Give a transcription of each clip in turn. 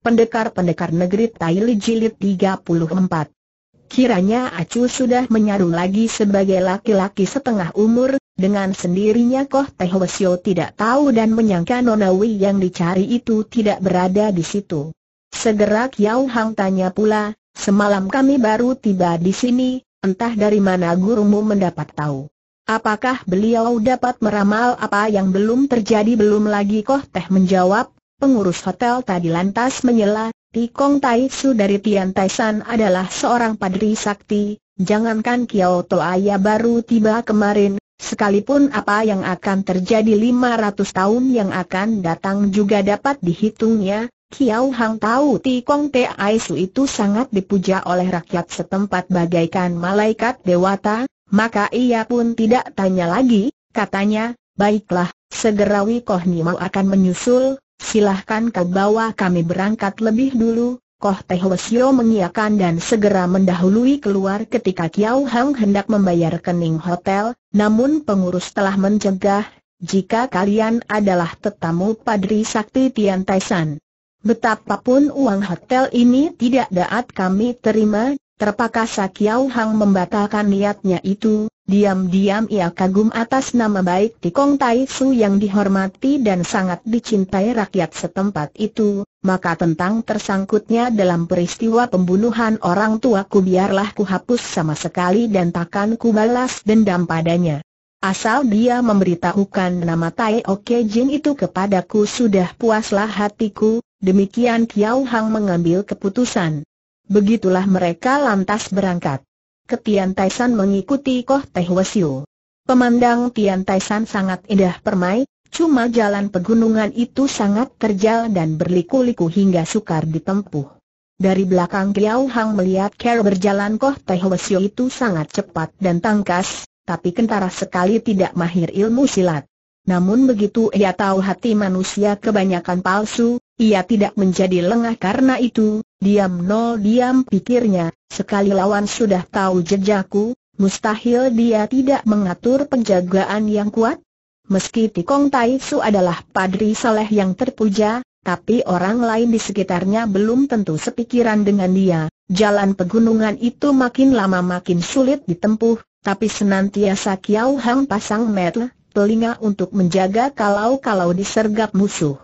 Pendekar-pendekar negeri Taili Jilid 34 Kiranya Acu sudah menyaru lagi sebagai laki-laki setengah umur, dengan sendirinya Koh Tehwasyo tidak tahu dan menyangka Nonawi yang dicari itu tidak berada di situ. Segera Kiau Hang tanya pula, semalam kami baru tiba di sini, entah dari mana gurumu mendapat tahu. Apakah beliau dapat meramal apa yang belum terjadi belum lagi Koh Teh menjawab, Pengurus hotel tadi lantas menyela, Tikong Tai Su dari Tian Tai San adalah seorang padri sakti, jangankan Kiao To Aya baru tiba kemarin, sekalipun apa yang akan terjadi 500 tahun yang akan datang juga dapat dihitungnya, Kiao Hang tahu Tikong Tai Su itu sangat dipuja oleh rakyat setempat bagaikan malaikat dewata, maka ia pun tidak tanya lagi, katanya, baiklah, segera Wikoh Nima akan menyusul, silahkan kau bawa kami berangkat lebih dulu, Koh Teh Wesio mengiakan dan segera mendahului keluar ketika Kiao Hang hendak membayar kening hotel, namun pengurus telah mencegah, jika kalian adalah tetamu Padri Sakti Tian Taisan, Betapapun uang hotel ini tidak dapat kami terima, terpaksa Kiao Hang membatalkan niatnya itu, Diam-diam ia kagum atas nama baik Tikong Tai Su yang dihormati dan sangat dicintai rakyat setempat itu, maka tentang tersangkutnya dalam peristiwa pembunuhan orang tuaku biarlah hapus sama sekali dan takkan ku balas dendam padanya. Asal dia memberitahukan nama Tai Oke Jin itu kepadaku sudah puaslah hatiku, demikian Kiao Hang mengambil keputusan. Begitulah mereka lantas berangkat ke Tian Taisan mengikuti Koh Teh Wesiu. Pemandang Tian sangat indah permai, cuma jalan pegunungan itu sangat terjal dan berliku-liku hingga sukar ditempuh. Dari belakang Kiao Hang melihat Ker berjalan Koh Teh Wesiu itu sangat cepat dan tangkas, tapi kentara sekali tidak mahir ilmu silat. Namun begitu ia tahu hati manusia kebanyakan palsu, ia tidak menjadi lengah karena itu, Diam-diam pikirnya, sekali lawan sudah tahu jejakku, mustahil dia tidak mengatur penjagaan yang kuat. Meski Tikong Tai Su adalah padri saleh yang terpuja, tapi orang lain di sekitarnya belum tentu sepikiran dengan dia. Jalan pegunungan itu makin lama makin sulit ditempuh, tapi senantiasa Kiau Hang pasang metel, telinga untuk menjaga kalau-kalau disergap musuh.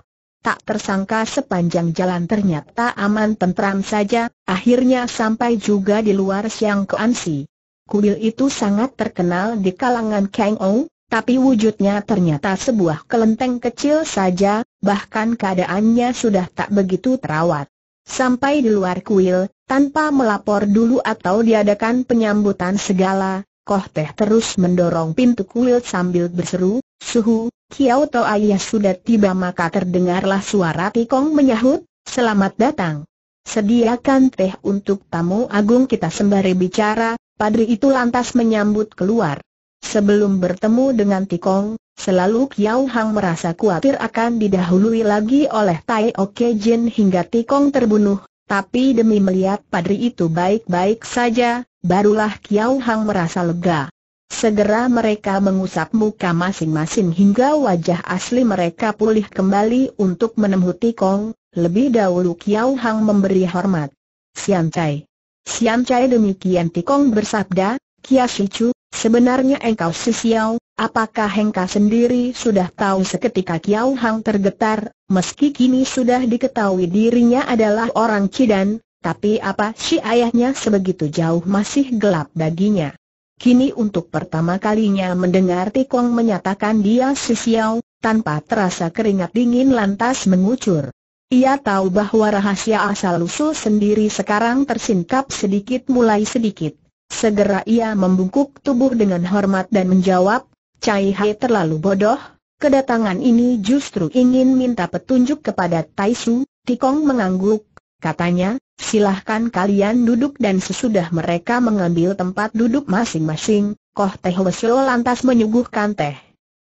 Tak tersangka sepanjang jalan ternyata aman tentram saja, akhirnya sampai juga di luar Siang Keansi. Kuil itu sangat terkenal di kalangan Kang Ong, tapi wujudnya ternyata sebuah kelenteng kecil saja, bahkan keadaannya sudah tak begitu terawat. Sampai di luar kuil, tanpa melapor dulu atau diadakan penyambutan segala, Koh Teh terus mendorong pintu kuil sambil berseru, Suhu, Kiao To Ayah sudah tiba maka terdengarlah suara Tikong menyahut, Selamat datang. Sediakan teh untuk tamu agung kita sembari bicara, padri itu lantas menyambut keluar. Sebelum bertemu dengan Tikong, Selalu Kiao Hang merasa khawatir akan didahului lagi oleh Tai Oke Jin hingga Tikong terbunuh, tapi demi melihat padri itu baik-baik saja, barulah Kiao Hang merasa lega. Segera mereka mengusap muka masing-masing hingga wajah asli mereka pulih kembali untuk menemui Kong, lebih dahulu Kiao Hang memberi hormat. Sian Chai. Sian Chai demikian Tikong bersabda, Kia Shichu, sebenarnya engkau si Xiao, Apakah Hengka sendiri sudah tahu seketika kiau Hang tergetar, meski kini sudah diketahui dirinya adalah orang Cidan, tapi apa si ayahnya sebegitu jauh masih gelap baginya. Kini untuk pertama kalinya mendengar Tikong menyatakan dia si Xiao, tanpa terasa keringat dingin lantas mengucur. Ia tahu bahwa rahasia asal lusuh sendiri sekarang tersingkap sedikit mulai sedikit. Segera ia membungkuk tubuh dengan hormat dan menjawab, Cai Hai terlalu bodoh, kedatangan ini justru ingin minta petunjuk kepada Tai Su, Tikong mengangguk, katanya, silahkan kalian duduk dan sesudah mereka mengambil tempat duduk masing-masing, Koh Teh Wesel lantas menyuguhkan teh.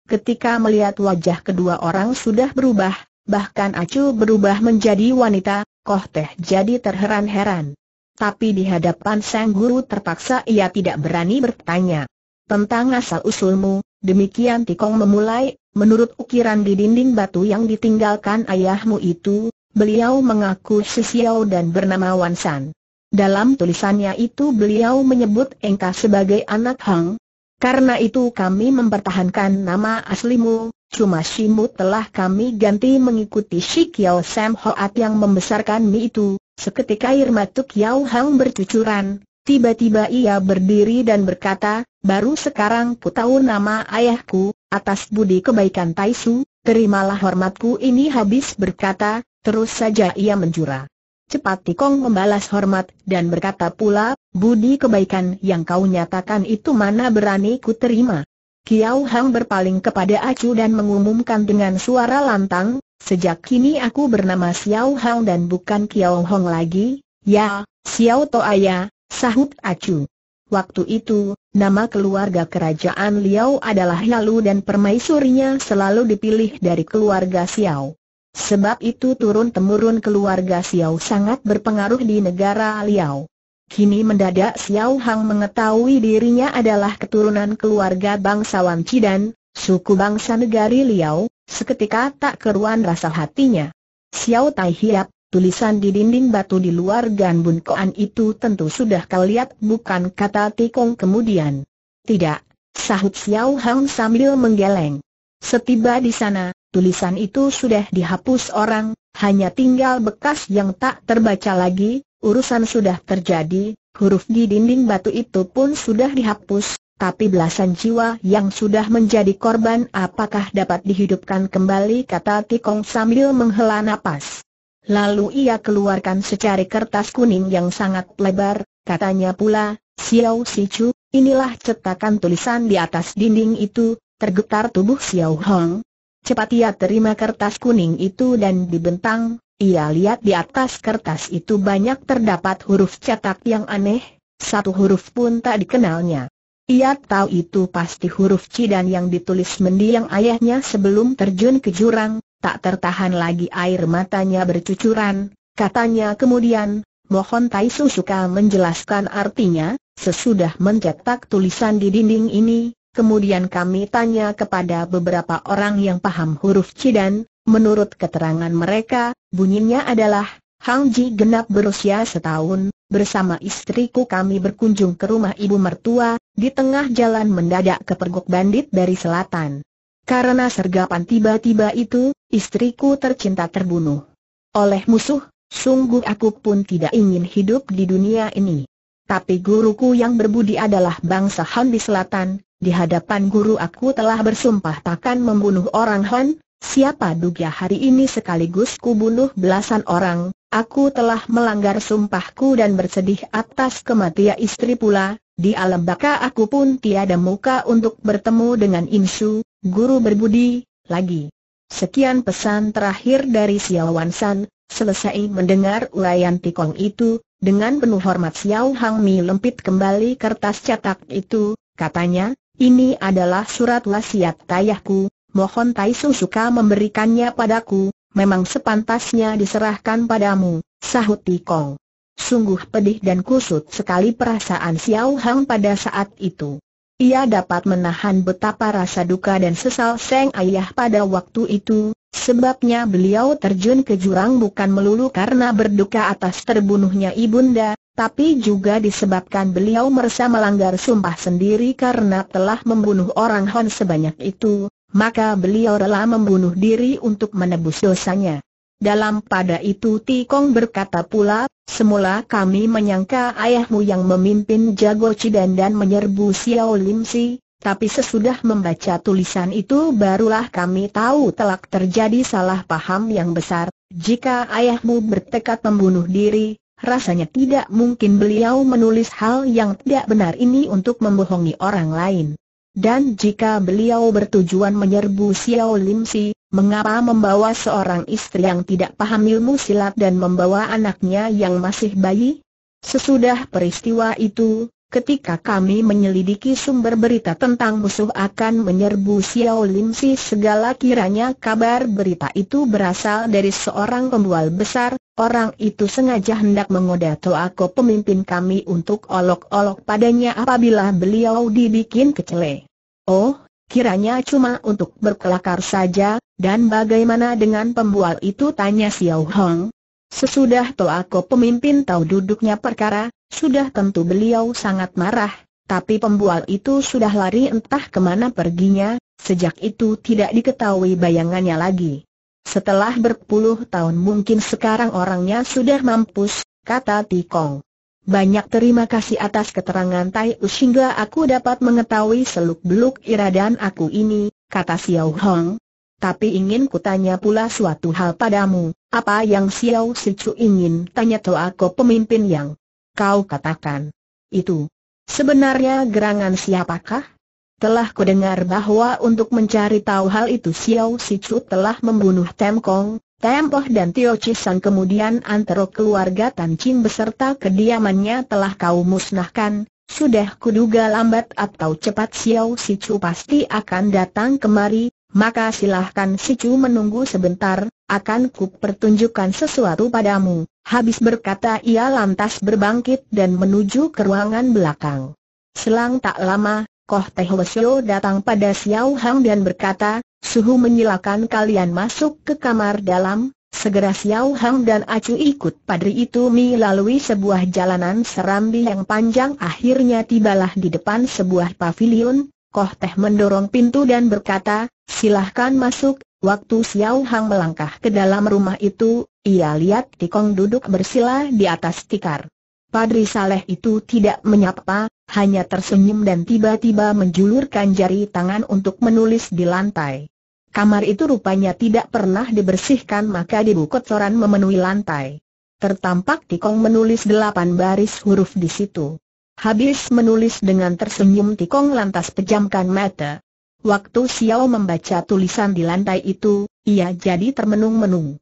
Ketika melihat wajah kedua orang sudah berubah, bahkan Acu berubah menjadi wanita, Koh Teh jadi terheran-heran. Tapi di hadapan sang guru terpaksa ia tidak berani bertanya. Tentang asal-usulmu, Demikian Tikong memulai, menurut ukiran di dinding batu yang ditinggalkan ayahmu itu, beliau mengaku Xiao dan bernama Wansan. Dalam tulisannya itu beliau menyebut Engkau sebagai anak Hang. Karena itu kami mempertahankan nama aslimu, cuma Shimu telah kami ganti mengikuti Si Kiao Sam Hoat yang membesarkan mi itu. Seketika air matuk Yao Hang bercucuran, Tiba-tiba ia berdiri dan berkata, baru sekarang ku tahu nama ayahku, atas budi kebaikan Taisu, terimalah hormatku ini habis berkata, terus saja ia menjura. Cepat Tikong membalas hormat dan berkata pula, budi kebaikan yang kau nyatakan itu mana berani ku terima. Kiau Hang berpaling kepada Acu dan mengumumkan dengan suara lantang, sejak kini aku bernama Xiao Hang dan bukan Kiao Hong lagi, ya, Xiao Toaya, Sahut acu. Waktu itu, nama keluarga kerajaan Liao adalah Lalu dan permaisurinya selalu dipilih dari keluarga Xiao. Sebab itu turun-temurun keluarga Xiao sangat berpengaruh di negara Liao. Kini mendadak Xiao Hang mengetahui dirinya adalah keturunan keluarga bangsawan Cidan, suku bangsa negari Liao, seketika tak keruan rasa hatinya. Xiao Tai Hiap, Tulisan di dinding batu di luar Ganbun Koan itu tentu sudah kau lihat bukan kata Tikong kemudian. Tidak, sahut Xiao Hang sambil menggeleng. Setiba di sana, tulisan itu sudah dihapus orang, hanya tinggal bekas yang tak terbaca lagi, urusan sudah terjadi, huruf di dinding batu itu pun sudah dihapus, tapi belasan jiwa yang sudah menjadi korban apakah dapat dihidupkan kembali kata Tikong sambil menghela napas. Lalu ia keluarkan secari kertas kuning yang sangat lebar, katanya pula, Xiao Sichu, inilah cetakan tulisan di atas dinding itu, tergetar tubuh Xiao Hong. Cepat ia terima kertas kuning itu dan dibentang, ia lihat di atas kertas itu banyak terdapat huruf cetak yang aneh, satu huruf pun tak dikenalnya. Ia tahu itu pasti huruf Cidan yang ditulis mendiang ayahnya sebelum terjun ke jurang, Tak tertahan lagi air matanya bercucuran, katanya kemudian, mohon Tai suka menjelaskan artinya, sesudah mencetak tulisan di dinding ini, kemudian kami tanya kepada beberapa orang yang paham huruf Cidan, menurut keterangan mereka, bunyinya adalah, Hang Ji genap berusia setahun, bersama istriku kami berkunjung ke rumah ibu mertua, di tengah jalan mendadak kepergok bandit dari selatan. Karena sergapan tiba-tiba itu, istriku tercinta terbunuh. Oleh musuh, sungguh aku pun tidak ingin hidup di dunia ini. Tapi guruku yang berbudi adalah bangsa Han di selatan, di hadapan guru aku telah bersumpah takkan membunuh orang Han, siapa duga hari ini sekaligus kubunuh belasan orang, aku telah melanggar sumpahku dan bersedih atas kematian istri pula, di alam baka aku pun tiada muka untuk bertemu dengan Insu, guru berbudi, lagi. Sekian pesan terakhir dari Xiao Wansan, selesai mendengar ulayan tikong itu, dengan penuh hormat Xiao Hang Mi lempit kembali kertas cetak itu, katanya, ini adalah surat wasiat ayahku, mohon Tai Su suka memberikannya padaku, memang sepantasnya diserahkan padamu, sahut tikong. Sungguh pedih dan kusut sekali perasaan Xiao Hang pada saat itu. Ia dapat menahan betapa rasa duka dan sesal Seng Ayah pada waktu itu, sebabnya beliau terjun ke jurang bukan melulu karena berduka atas terbunuhnya ibunda, tapi juga disebabkan beliau merasa melanggar sumpah sendiri karena telah membunuh orang Hon sebanyak itu, maka beliau rela membunuh diri untuk menebus dosanya. Dalam pada itu Tikong berkata pula, semula kami menyangka ayahmu yang memimpin Jago Cidan dan menyerbu Xiao Lim Si, tapi sesudah membaca tulisan itu barulah kami tahu telah terjadi salah paham yang besar. Jika ayahmu bertekad membunuh diri, rasanya tidak mungkin beliau menulis hal yang tidak benar ini untuk membohongi orang lain. Dan jika beliau bertujuan menyerbu Xiao Lim Si, Mengapa membawa seorang istri yang tidak paham ilmu silat dan membawa anaknya yang masih bayi? Sesudah peristiwa itu, ketika kami menyelidiki sumber berita tentang musuh akan menyerbu Xiao Lim Si segala kiranya kabar berita itu berasal dari seorang pembual besar, orang itu sengaja hendak menggoda Toako pemimpin kami untuk olok-olok padanya apabila beliau dibikin kecele. Oh, kiranya cuma untuk berkelakar saja, dan bagaimana dengan pembual itu tanya Xiao Hong? Sesudah Toako pemimpin tahu duduknya perkara, sudah tentu beliau sangat marah, tapi pembual itu sudah lari entah kemana perginya, sejak itu tidak diketahui bayangannya lagi. Setelah berpuluh tahun mungkin sekarang orangnya sudah mampus, kata Tikong. Banyak terima kasih atas keterangan Tai U sehingga aku dapat mengetahui seluk-beluk iradan aku ini, kata Xiao Hong tapi ingin kutanya pula suatu hal padamu, apa yang Xiao Sichu ingin tanya aku pemimpin yang kau katakan. Itu, sebenarnya gerangan siapakah? Telah kudengar bahwa untuk mencari tahu hal itu Xiao Sichu telah membunuh Temkong, Tempoh dan Tio Chisan kemudian antara keluarga Tan Ching beserta kediamannya telah kau musnahkan, sudah kuduga lambat atau cepat Xiao Sichu pasti akan datang kemari, maka silahkan si Chu menunggu sebentar, akan ku pertunjukkan sesuatu padamu. Habis berkata ia lantas berbangkit dan menuju ke ruangan belakang. Selang tak lama, Koh Teh Wesyo datang pada Xiao Hang dan berkata, Suhu menyilakan kalian masuk ke kamar dalam, segera Xiao Hang dan Acu ikut padri itu melalui sebuah jalanan serambi yang panjang akhirnya tibalah di depan sebuah pavilion, Koh Teh mendorong pintu dan berkata, Silahkan masuk, waktu Xiao Hang melangkah ke dalam rumah itu, ia lihat Tikong duduk bersila di atas tikar. Padri Saleh itu tidak menyapa, hanya tersenyum dan tiba-tiba menjulurkan jari tangan untuk menulis di lantai. Kamar itu rupanya tidak pernah dibersihkan maka debu kotoran memenuhi lantai. Tertampak Tikong menulis delapan baris huruf di situ. Habis menulis dengan tersenyum Tikong lantas pejamkan mata. Waktu Xiao membaca tulisan di lantai itu, ia jadi termenung-menung.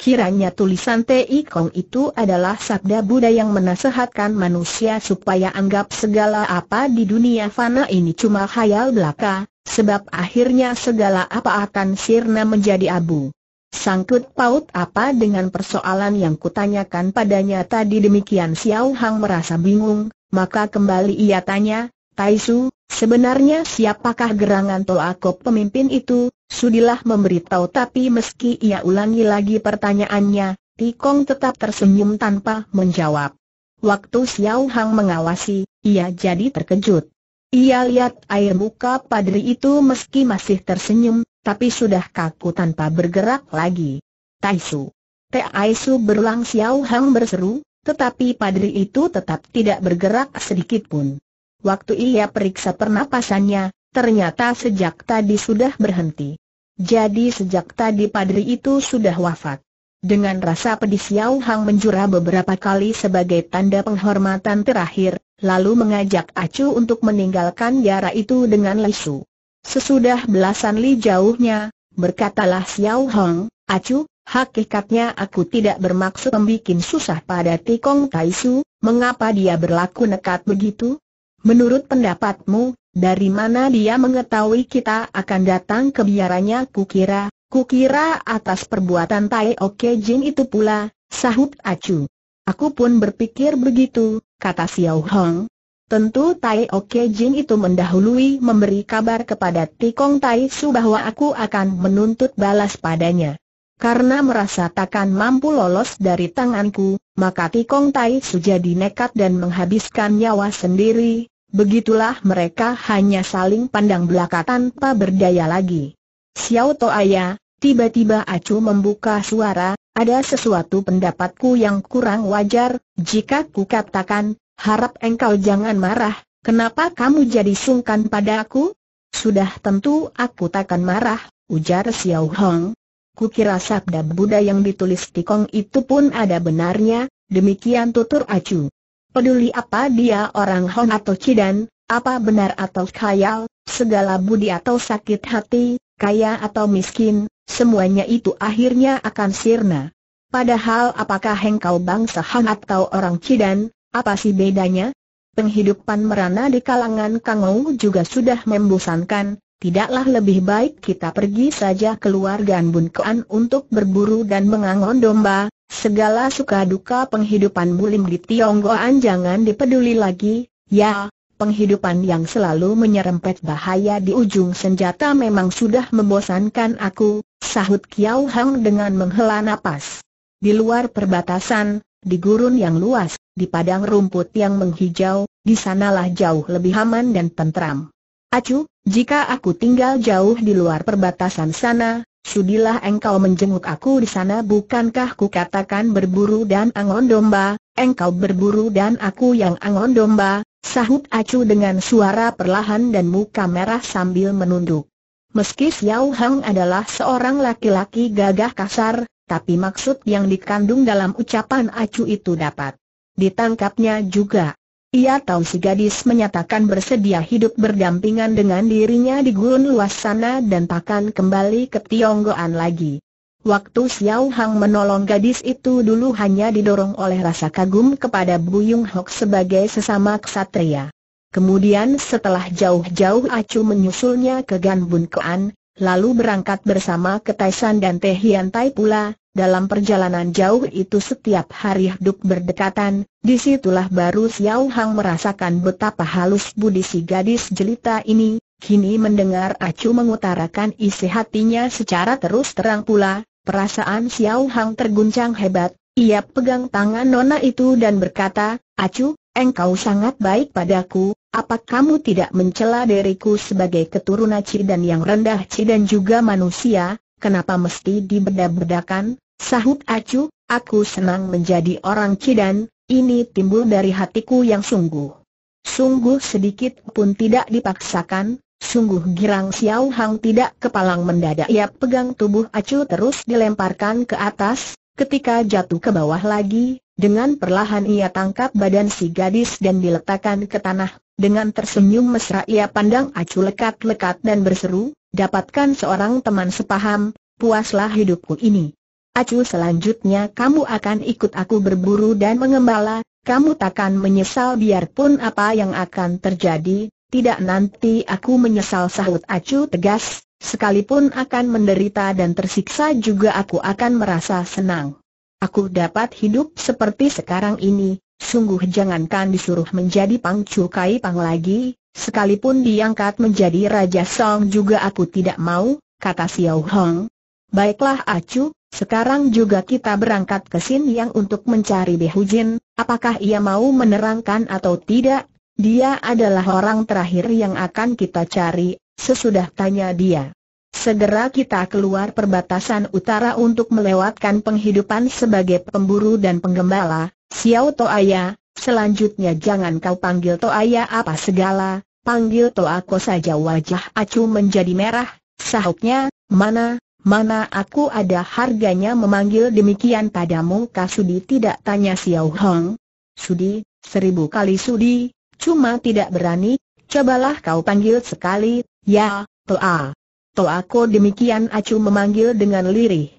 Kiranya tulisan tei Kong itu adalah sabda Buddha yang menasehatkan manusia supaya anggap segala apa di dunia fana ini cuma khayal belaka, sebab akhirnya segala apa akan sirna menjadi abu. Sangkut paut apa dengan persoalan yang kutanyakan padanya tadi demikian Xiao Hang merasa bingung, maka kembali ia tanya, Taisu, sebenarnya siapakah gerangan Toakop pemimpin itu, sudilah memberitahu tapi meski ia ulangi lagi pertanyaannya, Tikong tetap tersenyum tanpa menjawab. Waktu Xiao Hang mengawasi, ia jadi terkejut. Ia lihat air muka padri itu meski masih tersenyum, tapi sudah kaku tanpa bergerak lagi. Taisu. Taisu berulang Xiao Hang berseru, tetapi padri itu tetap tidak bergerak sedikit pun. Waktu ia periksa pernapasannya, ternyata sejak tadi sudah berhenti. Jadi sejak tadi padri itu sudah wafat. Dengan rasa pedih Xiao Hang menjura beberapa kali sebagai tanda penghormatan terakhir, lalu mengajak Acu untuk meninggalkan yara itu dengan lesu. Sesudah belasan li jauhnya, berkatalah Xiao Hang, Acu, hakikatnya aku tidak bermaksud membuat susah pada Tikong Taisu, mengapa dia berlaku nekat begitu? Menurut pendapatmu, dari mana dia mengetahui kita akan datang ke biaranya kukira, kukira atas perbuatan Tai Oke Jin itu pula, sahut Acu. Aku pun berpikir begitu, kata Xiao Hong. Tentu Tai Oke Jin itu mendahului memberi kabar kepada Tikong Tai Su bahwa aku akan menuntut balas padanya. Karena merasa takkan mampu lolos dari tanganku, maka Tikong Tai Su jadi nekat dan menghabiskan nyawa sendiri, Begitulah mereka hanya saling pandang belaka tanpa berdaya lagi. Xiao Toaya, tiba-tiba Acu membuka suara, ada sesuatu pendapatku yang kurang wajar, jika ku katakan, harap engkau jangan marah, kenapa kamu jadi sungkan pada aku? Sudah tentu aku takkan marah, ujar Xiao Hong. Kukira sabda Buddha yang ditulis Tikong itu pun ada benarnya, demikian tutur Acu. Peduli apa dia orang Hon atau Cidan, apa benar atau khayal, segala budi atau sakit hati, kaya atau miskin, semuanya itu akhirnya akan sirna. Padahal apakah hengkau bangsa Hong atau orang Cidan, apa sih bedanya? Penghidupan merana di kalangan Kangou juga sudah membosankan, tidaklah lebih baik kita pergi saja keluar Gan Bun Kuan untuk berburu dan mengangon domba, Segala suka duka penghidupan Bulim di Tionggoan jangan dipeduli lagi, ya, penghidupan yang selalu menyerempet bahaya di ujung senjata memang sudah membosankan aku, sahut Kiao Hang dengan menghela napas. Di luar perbatasan, di gurun yang luas, di padang rumput yang menghijau, di sanalah jauh lebih aman dan tentram. Acu, jika aku tinggal jauh di luar perbatasan sana, Sudilah engkau menjenguk aku di sana bukankah ku katakan berburu dan angon domba, engkau berburu dan aku yang angon domba, sahut acu dengan suara perlahan dan muka merah sambil menunduk. Meski Xiao Hang adalah seorang laki-laki gagah kasar, tapi maksud yang dikandung dalam ucapan acu itu dapat ditangkapnya juga. Ia tahu si gadis menyatakan bersedia hidup berdampingan dengan dirinya di gurun luas sana dan takkan kembali ke Tionggoan lagi. Waktu Xiao Hang menolong gadis itu dulu hanya didorong oleh rasa kagum kepada Buyung Hok sebagai sesama ksatria. Kemudian setelah jauh-jauh Acu menyusulnya ke Gan Bun Kean, lalu berangkat bersama ke Taisan dan Teh Tai pula, dalam perjalanan jauh itu setiap hari hidup berdekatan, disitulah baru Xiao Hang merasakan betapa halus budi si gadis jelita ini, kini mendengar Acu mengutarakan isi hatinya secara terus terang pula, perasaan Xiao Hang terguncang hebat, ia pegang tangan Nona itu dan berkata, Acu, engkau sangat baik padaku, apa kamu tidak mencela diriku sebagai keturunan Cidan yang rendah Cidan juga manusia, kenapa mesti dibedah bedakan Sahut Acu, aku senang menjadi orang Cidan, ini timbul dari hatiku yang sungguh. Sungguh sedikit pun tidak dipaksakan, sungguh girang Xiao Hang tidak kepalang mendadak ia pegang tubuh Acu terus dilemparkan ke atas, ketika jatuh ke bawah lagi, dengan perlahan ia tangkap badan si gadis dan diletakkan ke tanah. Dengan tersenyum mesra ia pandang acu lekat-lekat dan berseru, dapatkan seorang teman sepaham, puaslah hidupku ini. Acu selanjutnya kamu akan ikut aku berburu dan mengembala, kamu takkan menyesal biarpun apa yang akan terjadi, tidak nanti aku menyesal sahut Acu tegas, sekalipun akan menderita dan tersiksa juga aku akan merasa senang. Aku dapat hidup seperti sekarang ini, sungguh jangankan disuruh menjadi pangcu kai pang lagi, sekalipun diangkat menjadi Raja Song juga aku tidak mau, kata Xiao Hong. Baiklah Acu, sekarang juga kita berangkat ke Sin Yang untuk mencari Behujin, apakah ia mau menerangkan atau tidak? Dia adalah orang terakhir yang akan kita cari, sesudah tanya dia. Segera kita keluar perbatasan utara untuk melewatkan penghidupan sebagai pemburu dan penggembala, Xiao Toaya, selanjutnya jangan kau panggil Toaya apa segala, panggil Toako saja wajah Acu menjadi merah, sahutnya, mana, mana aku ada harganya memanggil demikian padamu Kasudi tidak tanya Xiao Hong. Sudi, seribu kali Sudi, cuma tidak berani, cobalah kau panggil sekali, ya, Toa. Toako demikian Acu memanggil dengan lirih.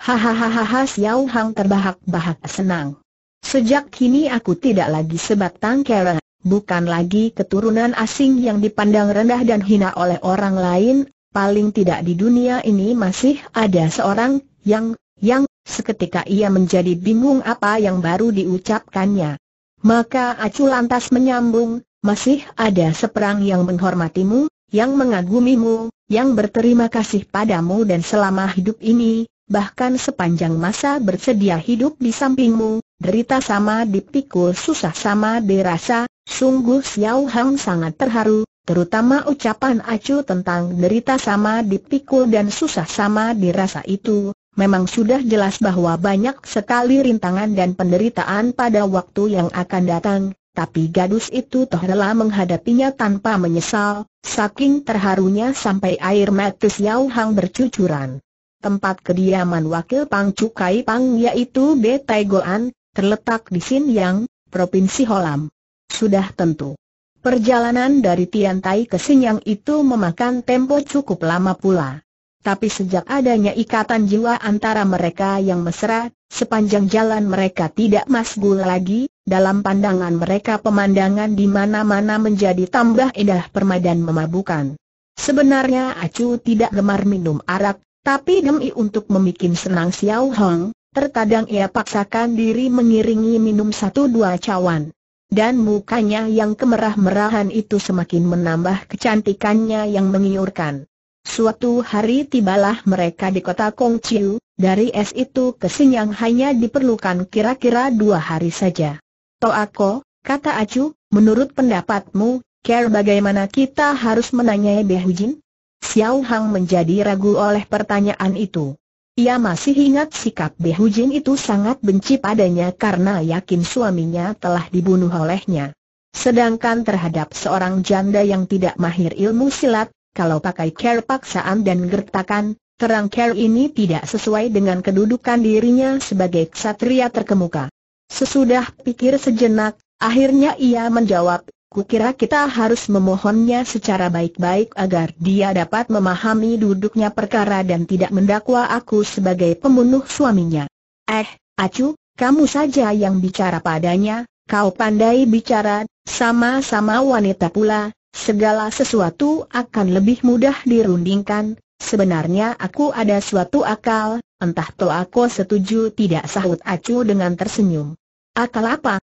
Hahaha Xiao Hang terbahak-bahak senang. Sejak kini aku tidak lagi sebatang kera, bukan lagi keturunan asing yang dipandang rendah dan hina oleh orang lain, paling tidak di dunia ini masih ada seorang yang, yang, seketika ia menjadi bingung apa yang baru diucapkannya. Maka Acu lantas menyambung, masih ada seperang yang menghormatimu, yang mengagumimu, yang berterima kasih padamu dan selama hidup ini, bahkan sepanjang masa bersedia hidup di sampingmu, derita sama dipikul susah sama dirasa, sungguh Xiao Hang sangat terharu, terutama ucapan acu tentang derita sama dipikul dan susah sama dirasa itu, memang sudah jelas bahwa banyak sekali rintangan dan penderitaan pada waktu yang akan datang, tapi gadis itu toh rela menghadapinya tanpa menyesal, saking terharunya sampai air mata Xiao Hang bercucuran. Tempat kediaman wakil Pang Cukai Pang yaitu Betai Goan, terletak di Yang, Provinsi Holam. Sudah tentu. Perjalanan dari Tian Tai ke Sinyang itu memakan tempo cukup lama pula. Tapi sejak adanya ikatan jiwa antara mereka yang mesra, sepanjang jalan mereka tidak masgul lagi, dalam pandangan mereka pemandangan di mana-mana menjadi tambah indah permadan memabukan. Sebenarnya Acu tidak gemar minum arak, tapi demi untuk memikin senang Xiao Hong, terkadang ia paksakan diri mengiringi minum satu dua cawan. Dan mukanya yang kemerah-merahan itu semakin menambah kecantikannya yang mengiurkan. Suatu hari tibalah mereka di kota Kongciu, dari es itu ke Sinyang hanya diperlukan kira-kira dua hari saja. Toako, kata Acu, menurut pendapatmu, care bagaimana kita harus menanyai Behujin? Xiao Hang menjadi ragu oleh pertanyaan itu. Ia masih ingat sikap Behujin itu sangat benci padanya karena yakin suaminya telah dibunuh olehnya. Sedangkan terhadap seorang janda yang tidak mahir ilmu silat, kalau pakai care paksaan dan gertakan, terang care ini tidak sesuai dengan kedudukan dirinya sebagai ksatria terkemuka. Sesudah pikir sejenak, akhirnya ia menjawab, Kukira kita harus memohonnya secara baik-baik agar dia dapat memahami duduknya perkara dan tidak mendakwa aku sebagai pembunuh suaminya. Eh, Acu, kamu saja yang bicara padanya, kau pandai bicara, sama-sama wanita pula, segala sesuatu akan lebih mudah dirundingkan, Sebenarnya aku ada suatu akal, entah to aku setuju tidak sahut Acu dengan tersenyum. Akal apa?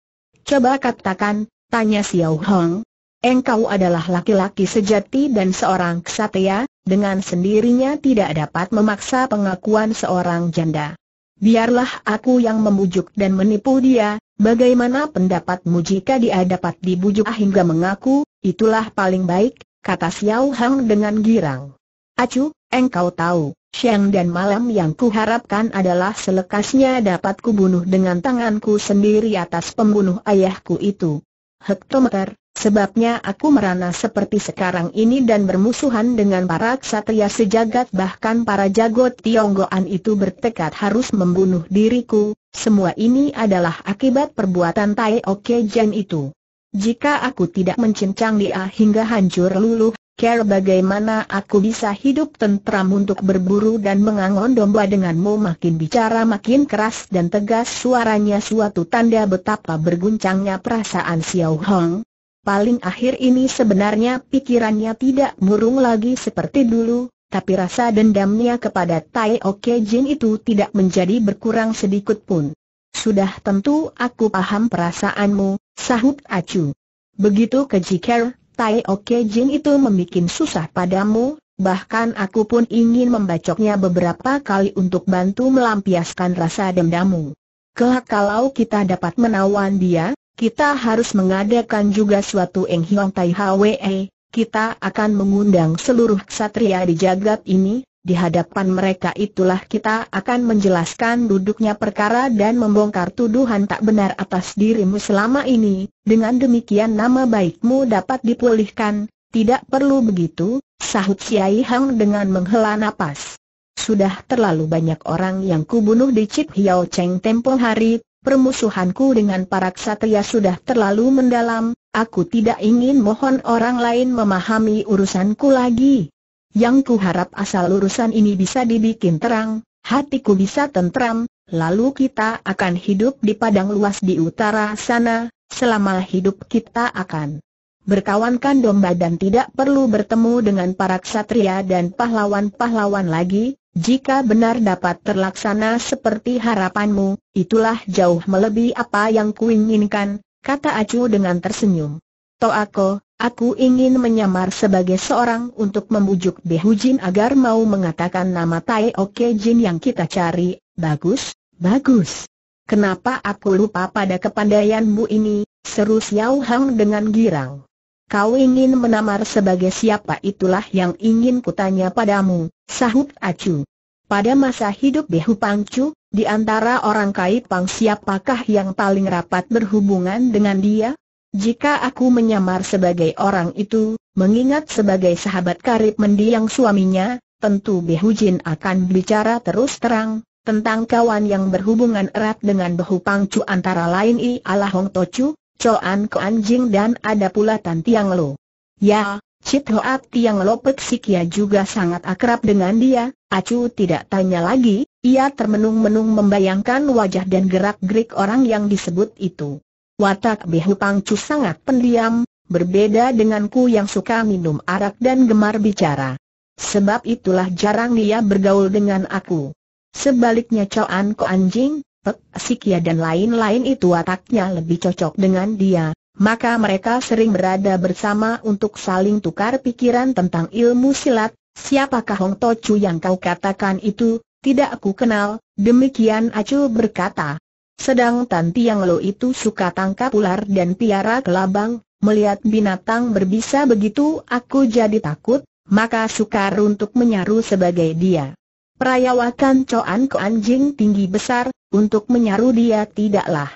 Coba katakan, tanya Xiao Hong. Engkau adalah laki-laki sejati dan seorang kesatria, dengan sendirinya tidak dapat memaksa pengakuan seorang janda. Biarlah aku yang membujuk dan menipu dia, bagaimana pendapatmu jika dia dapat dibujuk hingga mengaku, itulah paling baik, kata Xiao Hong dengan girang. Acu, Engkau tahu, siang dan malam yang kuharapkan adalah selekasnya dapat kubunuh dengan tanganku sendiri atas pembunuh ayahku itu. Hektometer, sebabnya aku merana seperti sekarang ini dan bermusuhan dengan para ksatria sejagat bahkan para jago Tionggoan itu bertekad harus membunuh diriku, semua ini adalah akibat perbuatan Tai Oke Jen itu. Jika aku tidak mencincang dia hingga hancur luluh, Care bagaimana aku bisa hidup tentram untuk berburu dan mengangon domba denganmu makin bicara makin keras dan tegas suaranya suatu tanda betapa berguncangnya perasaan Xiao Hong. Paling akhir ini sebenarnya pikirannya tidak murung lagi seperti dulu, tapi rasa dendamnya kepada Tai Oke Jin itu tidak menjadi berkurang sedikit pun. Sudah tentu aku paham perasaanmu, sahut Acu. Begitu keji Care, Tai Oke Jin itu membuat susah padamu, bahkan aku pun ingin membacoknya beberapa kali untuk bantu melampiaskan rasa dendammu. Kelak kalau kita dapat menawan dia, kita harus mengadakan juga suatu Eng Hiong Tai Hwe, kita akan mengundang seluruh ksatria di jagat ini, di hadapan mereka itulah kita akan menjelaskan duduknya perkara dan membongkar tuduhan tak benar atas dirimu selama ini. Dengan demikian nama baikmu dapat dipulihkan. Tidak perlu begitu, sahut Siai Hang dengan menghela nafas. Sudah terlalu banyak orang yang kubunuh di Cip Hiao Cheng tempo hari, permusuhanku dengan para ksatria sudah terlalu mendalam, aku tidak ingin mohon orang lain memahami urusanku lagi yang kuharap asal urusan ini bisa dibikin terang, hatiku bisa tentram, lalu kita akan hidup di padang luas di utara sana, selama hidup kita akan berkawankan domba dan tidak perlu bertemu dengan para ksatria dan pahlawan-pahlawan lagi, jika benar dapat terlaksana seperti harapanmu, itulah jauh melebihi apa yang kuinginkan, kata Acu dengan tersenyum. Toako, Aku ingin menyamar sebagai seorang untuk membujuk Behu Jin agar mau mengatakan nama Tai Oke Jin yang kita cari. Bagus, bagus. Kenapa aku lupa pada kepandaianmu ini, seru Xiao Hang dengan girang. Kau ingin menamar sebagai siapa itulah yang ingin kutanya padamu, sahut Acu. Pada masa hidup Behu Pangcu, di antara orang kait Pang siapakah yang paling rapat berhubungan dengan dia? Jika aku menyamar sebagai orang itu, mengingat sebagai sahabat karib mendiang suaminya, tentu Behujin akan bicara terus terang, tentang kawan yang berhubungan erat dengan Behu Pangcu antara lain I Allah Hong Tochu, Choan Koan Jing dan ada pula Tan Tiang Lo. Ya, Chit Hoat Tiang Lo Pek juga sangat akrab dengan dia, Acu tidak tanya lagi, ia termenung-menung membayangkan wajah dan gerak-gerik orang yang disebut itu. Watak Bihu Pangcu sangat pendiam, berbeda denganku yang suka minum arak dan gemar bicara. Sebab itulah jarang dia bergaul dengan aku. Sebaliknya Coan Ko Anjing, Pek Sikia dan lain-lain itu wataknya lebih cocok dengan dia, maka mereka sering berada bersama untuk saling tukar pikiran tentang ilmu silat. Siapakah Hong Tocu yang kau katakan itu? Tidak aku kenal, demikian Acu berkata sedang tanti Tiang Lo itu suka tangkap ular dan piara kelabang, melihat binatang berbisa begitu aku jadi takut, maka sukar untuk menyaru sebagai dia. Perayawakan coan ke anjing tinggi besar, untuk menyaru dia tidaklah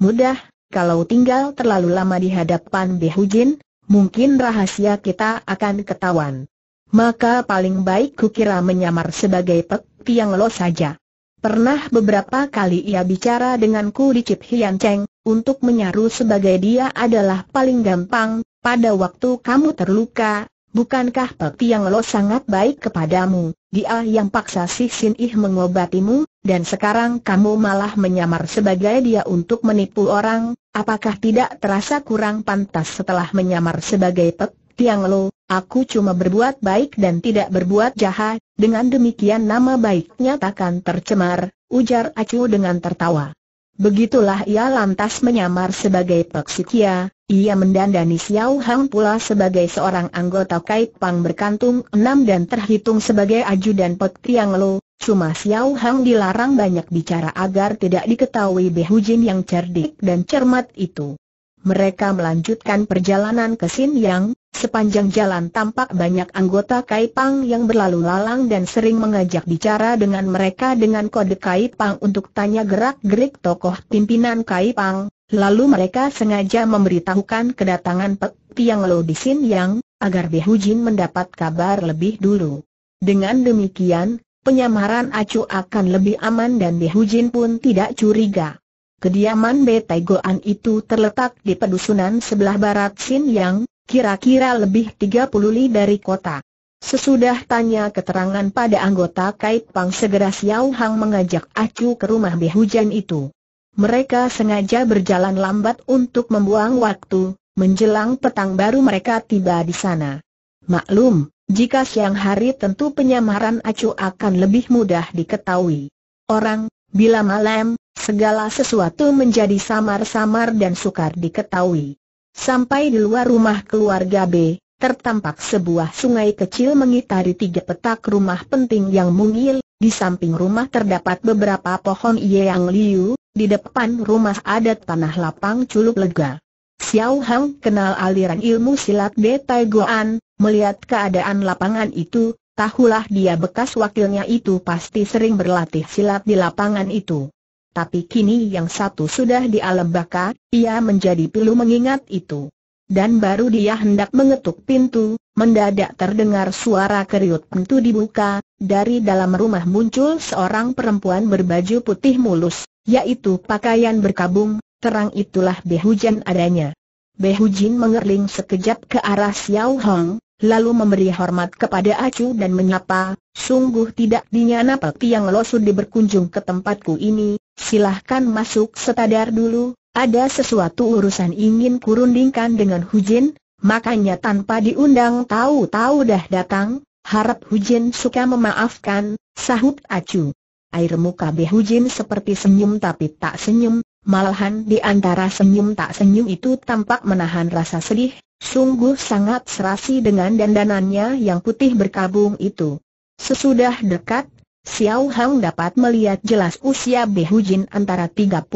mudah, kalau tinggal terlalu lama di hadapan Behujin, mungkin rahasia kita akan ketahuan. Maka paling baik kukira menyamar sebagai Pek Tiang Lo saja. Pernah beberapa kali ia bicara denganku di Cip Hian Cheng, untuk menyaru sebagai dia adalah paling gampang, pada waktu kamu terluka, bukankah Peti yang lo sangat baik kepadamu, dia yang paksa si Sin Ih mengobatimu, dan sekarang kamu malah menyamar sebagai dia untuk menipu orang, apakah tidak terasa kurang pantas setelah menyamar sebagai Peti yang lo, Aku cuma berbuat baik dan tidak berbuat jahat, dengan demikian nama baiknya takkan tercemar, ujar Acu dengan tertawa. Begitulah ia lantas menyamar sebagai peksikia, ia mendandani Xiao Hang pula sebagai seorang anggota pang berkantung enam dan terhitung sebagai Aju dan Pek Tiang Lo, cuma Xiao Hang dilarang banyak bicara agar tidak diketahui Jin yang cerdik dan cermat itu. Mereka melanjutkan perjalanan ke Yang. Sepanjang jalan tampak banyak anggota Kaipang yang berlalu lalang dan sering mengajak bicara dengan mereka dengan kode Kaipang untuk tanya gerak-gerik tokoh pimpinan Kaipang, lalu mereka sengaja memberitahukan kedatangan Pek Tiang Lo di Sin Yang, agar Behujin mendapat kabar lebih dulu. Dengan demikian, penyamaran Acu akan lebih aman dan Behujin pun tidak curiga. Kediaman Betai Goan itu terletak di pedusunan sebelah barat Sin Yang, kira-kira lebih 30 li dari kota. Sesudah tanya keterangan pada anggota Kait Pang segera Xiao Hang mengajak Acu ke rumah Behujan itu. Mereka sengaja berjalan lambat untuk membuang waktu, menjelang petang baru mereka tiba di sana. Maklum, jika siang hari tentu penyamaran Acu akan lebih mudah diketahui. Orang, bila malam, segala sesuatu menjadi samar-samar dan sukar diketahui. Sampai di luar rumah keluarga B, tertampak sebuah sungai kecil mengitari tiga petak rumah penting yang mungil, di samping rumah terdapat beberapa pohon yang liu, di depan rumah ada tanah lapang culuk lega. Xiao Hang kenal aliran ilmu silat B. Tai Goan, melihat keadaan lapangan itu, tahulah dia bekas wakilnya itu pasti sering berlatih silat di lapangan itu. Tapi kini yang satu sudah di alam baka, ia menjadi pilu mengingat itu. Dan baru dia hendak mengetuk pintu, mendadak terdengar suara keriut pintu dibuka, dari dalam rumah muncul seorang perempuan berbaju putih mulus, yaitu pakaian berkabung, terang itulah Behujan adanya. Behujin mengerling sekejap ke arah Xiao Hong, lalu memberi hormat kepada Acu dan menyapa, sungguh tidak dinyana Peti yang losu di berkunjung ke tempatku ini, silahkan masuk setadar dulu, ada sesuatu urusan ingin kurundingkan dengan Hujin, makanya tanpa diundang tahu-tahu dah datang, harap Hujin suka memaafkan, sahut acu. Air muka Jin seperti senyum tapi tak senyum, malahan di antara senyum tak senyum itu tampak menahan rasa sedih, sungguh sangat serasi dengan dandanannya yang putih berkabung itu. Sesudah dekat, Xiao Hang dapat melihat jelas usia Bihu Jin antara 35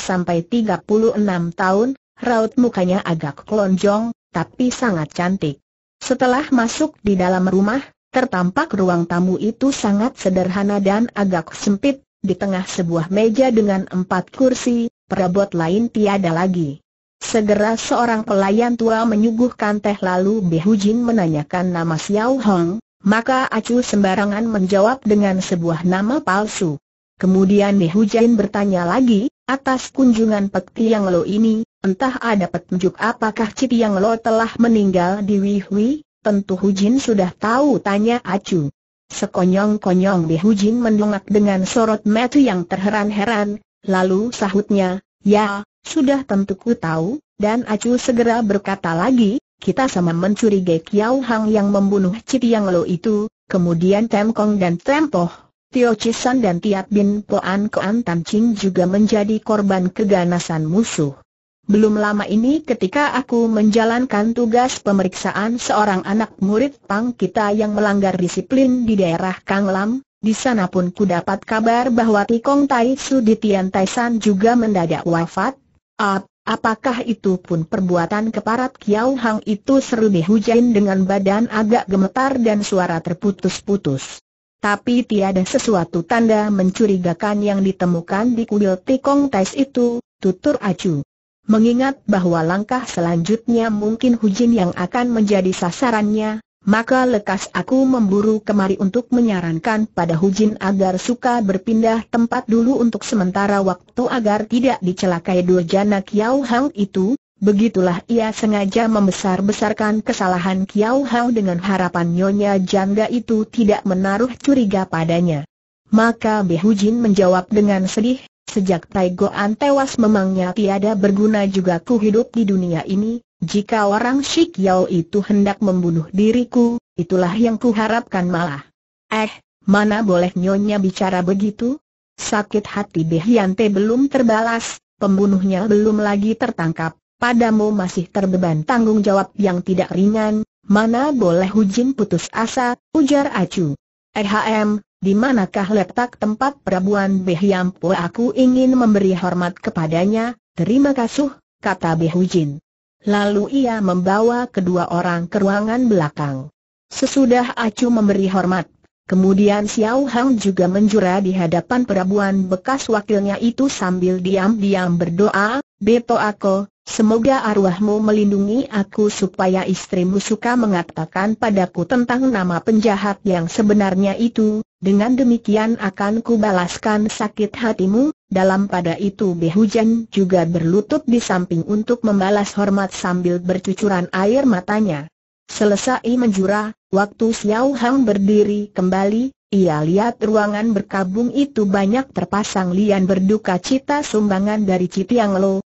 sampai 36 tahun, raut mukanya agak kelonjong, tapi sangat cantik. Setelah masuk di dalam rumah, tertampak ruang tamu itu sangat sederhana dan agak sempit, di tengah sebuah meja dengan empat kursi, perabot lain tiada lagi. Segera seorang pelayan tua menyuguhkan teh lalu Bihu Jin menanyakan nama Xiao Hang, maka Acu sembarangan menjawab dengan sebuah nama palsu. Kemudian Hujain bertanya lagi, atas kunjungan Pek yang Lo ini, entah ada petunjuk apakah Cip Yang Lo telah meninggal di Wihui, tentu Hujin sudah tahu tanya Acu. Sekonyong-konyong Dehujin mendongak dengan sorot mata yang terheran-heran, lalu sahutnya, ya, sudah tentu ku tahu, dan Acu segera berkata lagi, kita sama mencurigai Kiao Hang yang membunuh Cip Yang Lo itu, kemudian Tem Kong dan Tem Poh, Tio Chisan dan Tiap Bin Poan Koan Tan Ching juga menjadi korban keganasan musuh. Belum lama ini ketika aku menjalankan tugas pemeriksaan seorang anak murid Pang kita yang melanggar disiplin di daerah Kang Lam, di sana pun ku dapat kabar bahwa Tikong Tai Su di Tian Tai San juga mendadak wafat. Ap, Apakah itu pun perbuatan keparat Kiao Hang itu seru dihujain dengan badan agak gemetar dan suara terputus-putus. Tapi tiada sesuatu tanda mencurigakan yang ditemukan di kuil Tikong Tais itu, tutur acu. Mengingat bahwa langkah selanjutnya mungkin Hujin yang akan menjadi sasarannya, maka lekas aku memburu kemari untuk menyarankan pada Hu Jin agar suka berpindah tempat dulu untuk sementara waktu agar tidak dicelakai dua jana Kiao Hang itu, begitulah ia sengaja membesar-besarkan kesalahan Kiao Hang dengan harapan Nyonya Janda itu tidak menaruh curiga padanya. Maka Be Jin menjawab dengan sedih, sejak Tai Goan tewas memangnya tiada berguna juga ku hidup di dunia ini, jika orang Shik Yao itu hendak membunuh diriku, itulah yang kuharapkan malah. Eh, mana boleh nyonya bicara begitu? Sakit hati Behiante belum terbalas, pembunuhnya belum lagi tertangkap, padamu masih terbeban tanggung jawab yang tidak ringan, mana boleh Hujin putus asa, ujar Acu. Ehm, di manakah letak tempat perabuan Behiampo aku ingin memberi hormat kepadanya, terima kasih, kata Behujin. Lalu ia membawa kedua orang ke ruangan belakang. Sesudah Acu memberi hormat, kemudian Xiao Hang juga menjura di hadapan perabuan bekas wakilnya itu sambil diam-diam berdoa, Beto Ako, Semoga arwahmu melindungi aku supaya istrimu suka mengatakan padaku tentang nama penjahat yang sebenarnya itu, dengan demikian akan kubalaskan sakit hatimu, dalam pada itu Behujan juga berlutut di samping untuk membalas hormat sambil bercucuran air matanya. Selesai menjura, waktu Xiao Hang berdiri kembali, ia lihat ruangan berkabung itu banyak terpasang lian berduka cita sumbangan dari Citiang Lo,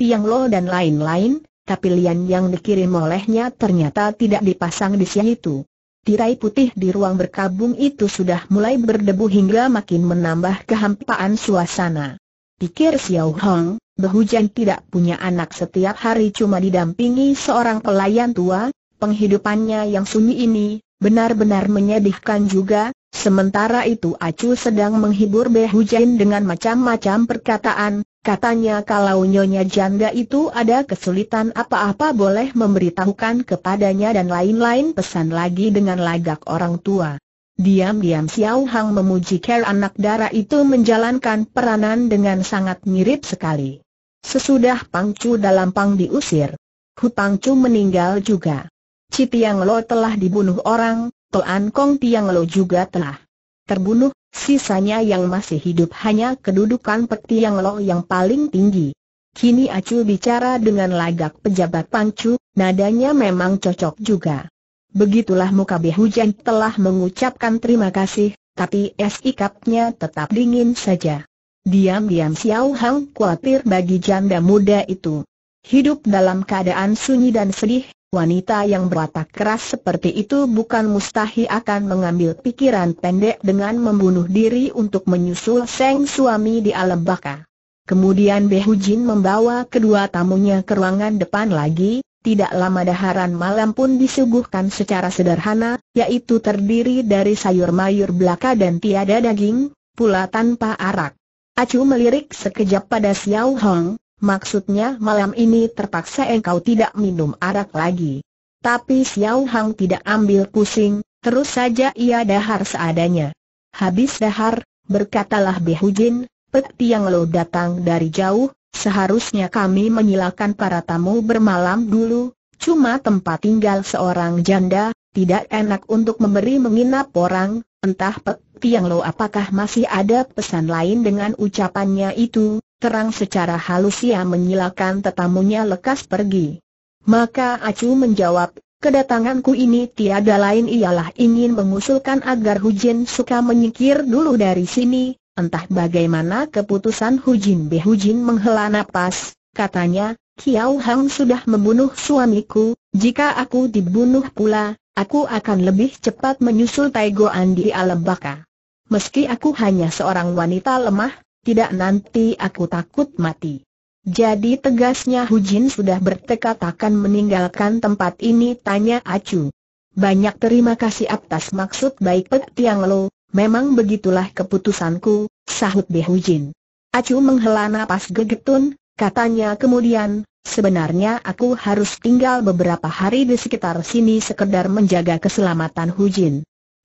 Tiang Lo dan lain-lain, tapi lian yang dikirim olehnya ternyata tidak dipasang di siang itu. Tirai putih di ruang berkabung itu sudah mulai berdebu hingga makin menambah kehampaan suasana. Pikir Xiao Hong, Behujan tidak punya anak setiap hari cuma didampingi seorang pelayan tua, penghidupannya yang sunyi ini, benar-benar menyedihkan juga, sementara itu Acu sedang menghibur Behujan dengan macam-macam perkataan, Katanya kalau nyonya janda itu ada kesulitan apa-apa boleh memberitahukan kepadanya dan lain-lain pesan lagi dengan lagak orang tua. Diam-diam Xiao Hang memuji care anak dara itu menjalankan peranan dengan sangat mirip sekali. Sesudah Pang Chu dalam Pang diusir, Hu Pang Chu meninggal juga. Citi Tiang Lo telah dibunuh orang, Toan Kong Tiang Lo juga telah terbunuh, sisanya yang masih hidup hanya kedudukan peti yang Lo yang paling tinggi. Kini Acu bicara dengan lagak pejabat Pangcu, nadanya memang cocok juga. Begitulah muka Behujan telah mengucapkan terima kasih, tapi es tetap dingin saja. Diam-diam Xiao Hang khawatir bagi janda muda itu. Hidup dalam keadaan sunyi dan sedih, Wanita yang berwatak keras seperti itu bukan mustahil akan mengambil pikiran pendek dengan membunuh diri untuk menyusul Seng suami di alam baka. Kemudian Behu Jin membawa kedua tamunya ke ruangan depan lagi, tidak lama daharan malam pun disuguhkan secara sederhana, yaitu terdiri dari sayur mayur belaka dan tiada daging, pula tanpa arak. Acu melirik sekejap pada Xiao Hong, Maksudnya malam ini terpaksa engkau tidak minum arak lagi. Tapi Xiao Hang tidak ambil pusing, terus saja ia dahar seadanya. Habis dahar, berkatalah Behujin, Peti yang lo datang dari jauh, seharusnya kami menyilakan para tamu bermalam dulu, cuma tempat tinggal seorang janda, tidak enak untuk memberi menginap orang, entah Peti yang lo apakah masih ada pesan lain dengan ucapannya itu, terang secara halus ia menyilakan tetamunya lekas pergi. Maka Acu menjawab, kedatanganku ini tiada lain ialah ingin mengusulkan agar Hujin suka menyingkir dulu dari sini, entah bagaimana keputusan Hujin Be Hujin menghela nafas, katanya, Kiao Hang sudah membunuh suamiku, jika aku dibunuh pula, aku akan lebih cepat menyusul Taigo Andi Alembaka. Meski aku hanya seorang wanita lemah, tidak nanti aku takut mati. Jadi tegasnya Hu Jin sudah bertekad akan meninggalkan tempat ini tanya Acu. Banyak terima kasih atas maksud baik Pek Tiang Lo, memang begitulah keputusanku, sahut Be Hu Jin. Acu menghela napas gegetun, katanya kemudian, sebenarnya aku harus tinggal beberapa hari di sekitar sini sekedar menjaga keselamatan Hu Jin.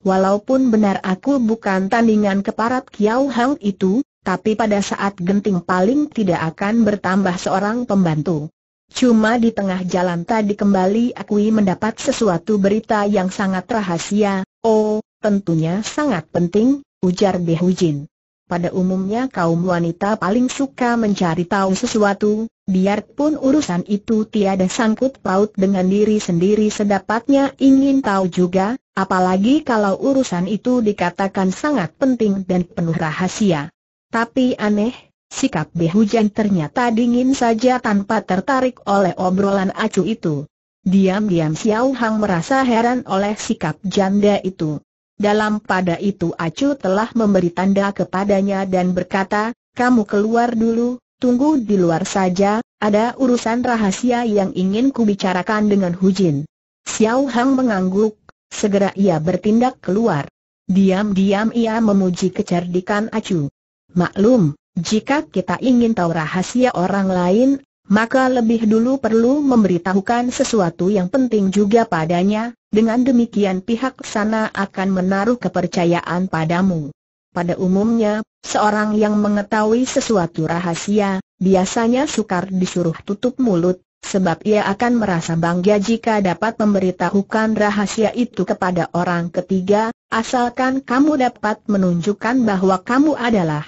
Walaupun benar aku bukan tandingan keparat Kiau Hang itu, tapi pada saat genting paling tidak akan bertambah seorang pembantu. Cuma di tengah jalan tadi kembali akui mendapat sesuatu berita yang sangat rahasia, oh, tentunya sangat penting, ujar Behujin. Pada umumnya kaum wanita paling suka mencari tahu sesuatu, biarpun urusan itu tiada sangkut paut dengan diri sendiri sedapatnya ingin tahu juga, apalagi kalau urusan itu dikatakan sangat penting dan penuh rahasia. Tapi aneh, sikap Behujan ternyata dingin saja tanpa tertarik oleh obrolan acu itu. Diam-diam Xiao Hang merasa heran oleh sikap janda itu. Dalam pada itu Acu telah memberi tanda kepadanya dan berkata, kamu keluar dulu, tunggu di luar saja, ada urusan rahasia yang ingin kubicarakan dengan Hujin. Xiao Hang mengangguk, segera ia bertindak keluar. Diam-diam ia memuji kecerdikan Acu. Maklum, jika kita ingin tahu rahasia orang lain, maka lebih dulu perlu memberitahukan sesuatu yang penting juga padanya, dengan demikian pihak sana akan menaruh kepercayaan padamu. Pada umumnya, seorang yang mengetahui sesuatu rahasia, biasanya sukar disuruh tutup mulut, sebab ia akan merasa bangga jika dapat memberitahukan rahasia itu kepada orang ketiga, asalkan kamu dapat menunjukkan bahwa kamu adalah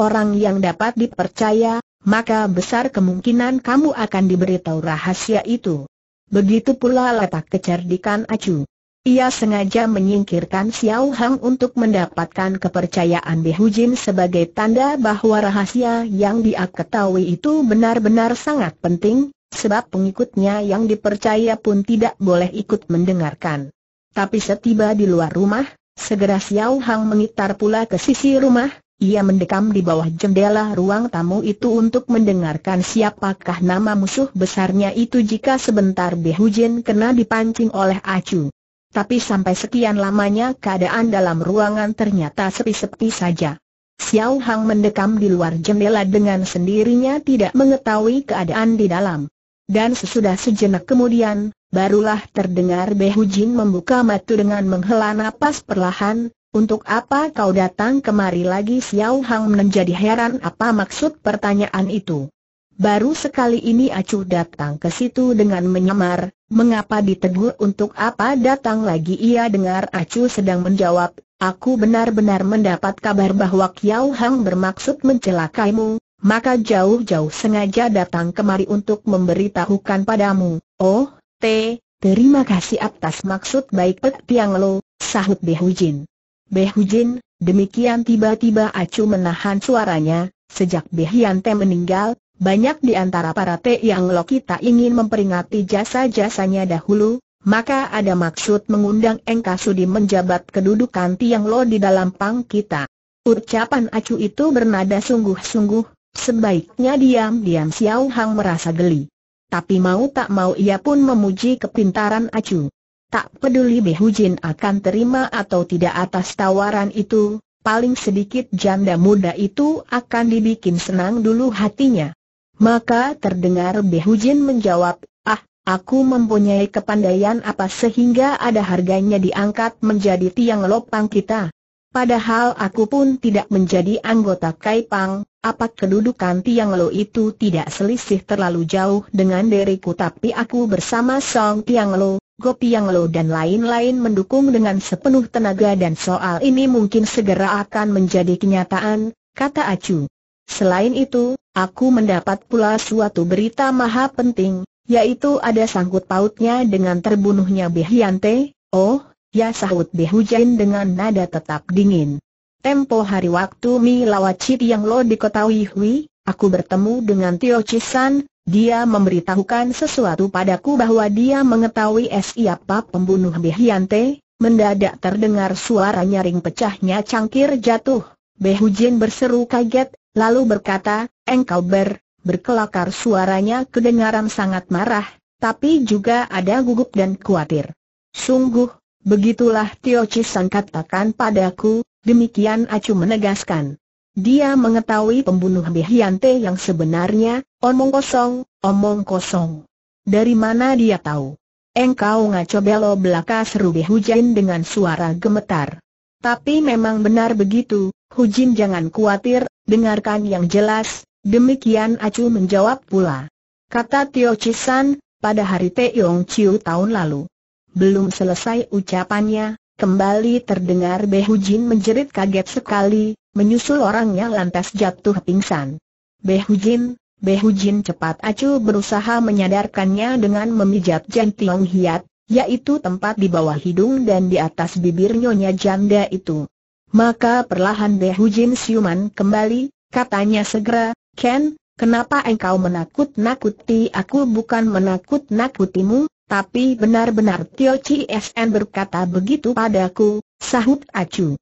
orang yang dapat dipercaya, maka besar kemungkinan kamu akan diberitahu rahasia itu. Begitu pula letak kecerdikan Acu. Ia sengaja menyingkirkan Xiao Hang untuk mendapatkan kepercayaan Bihu Jin sebagai tanda bahwa rahasia yang dia ketahui itu benar-benar sangat penting, sebab pengikutnya yang dipercaya pun tidak boleh ikut mendengarkan. Tapi setiba di luar rumah, segera Xiao Hang mengitar pula ke sisi rumah, ia mendekam di bawah jendela ruang tamu itu untuk mendengarkan siapakah nama musuh besarnya itu jika sebentar Behujin kena dipancing oleh acu. Tapi sampai sekian lamanya keadaan dalam ruangan ternyata sepi-sepi saja. Xiao Hang mendekam di luar jendela dengan sendirinya tidak mengetahui keadaan di dalam. Dan sesudah sejenak kemudian, barulah terdengar Behujin membuka mata dengan menghela napas perlahan, untuk apa kau datang kemari lagi Xiao Hang menjadi heran apa maksud pertanyaan itu. Baru sekali ini Acu datang ke situ dengan menyamar, mengapa ditegur untuk apa datang lagi ia dengar Acu sedang menjawab, aku benar-benar mendapat kabar bahwa Kiao Hang bermaksud mencelakaimu, maka jauh-jauh sengaja datang kemari untuk memberitahukan padamu. Oh, T, terima kasih atas maksud baik Pek Tiang Lo, sahut Jin. Behujin, demikian tiba-tiba Acu menahan suaranya, sejak Behiante meninggal, banyak di antara para yang Lo kita ingin memperingati jasa-jasanya dahulu, maka ada maksud mengundang Sudi menjabat kedudukan Tiang Lo di dalam pang kita. Ucapan Acu itu bernada sungguh-sungguh, sebaiknya diam-diam Xiao Hang merasa geli. Tapi mau tak mau ia pun memuji kepintaran Acu. Tak peduli Behujin akan terima atau tidak atas tawaran itu, paling sedikit janda muda itu akan dibikin senang dulu hatinya. Maka terdengar Behujin menjawab, ah, aku mempunyai kepandaian apa sehingga ada harganya diangkat menjadi tiang lopang kita. Padahal aku pun tidak menjadi anggota Kaipang, apa kedudukan tiang lo itu tidak selisih terlalu jauh dengan diriku tapi aku bersama Song Tiang Lo, Gopi yang Lo dan lain-lain mendukung dengan sepenuh tenaga dan soal ini mungkin segera akan menjadi kenyataan, kata Acu. Selain itu, aku mendapat pula suatu berita maha penting, yaitu ada sangkut pautnya dengan terbunuhnya Behyante, oh, ya sahut Bihujain dengan nada tetap dingin. Tempo hari waktu Mi Lawacit yang lo diketahui Hui, aku bertemu dengan Tio Chisan, dia memberitahukan sesuatu padaku bahwa dia mengetahui siapa pembunuh Bihyante, mendadak terdengar suara nyaring pecahnya cangkir jatuh. Behujin berseru kaget, lalu berkata, engkau ber, berkelakar suaranya kedengaran sangat marah, tapi juga ada gugup dan khawatir. Sungguh, begitulah Tio Chisang katakan padaku, demikian Acu menegaskan. Dia mengetahui pembunuh Behiante yang sebenarnya, omong kosong, omong kosong. Dari mana dia tahu? Engkau ngaco belo belaka seru Hujan dengan suara gemetar. Tapi memang benar begitu, Hujin jangan khawatir, dengarkan yang jelas, demikian Acu menjawab pula. Kata Tio Chisan, pada hari Teong Chiu tahun lalu. Belum selesai ucapannya, Kembali terdengar Behu Jin menjerit kaget sekali, menyusul orangnya lantas jatuh pingsan. Behu Jin cepat acu berusaha menyadarkannya dengan memijat jantung hiat, yaitu tempat di bawah hidung dan di atas bibir nyonya janda itu. Maka perlahan Behu Jin siuman kembali, katanya segera, Ken, kenapa engkau menakut-nakuti aku bukan menakut-nakutimu, tapi benar-benar Tio Chien berkata begitu padaku, sahut Acu.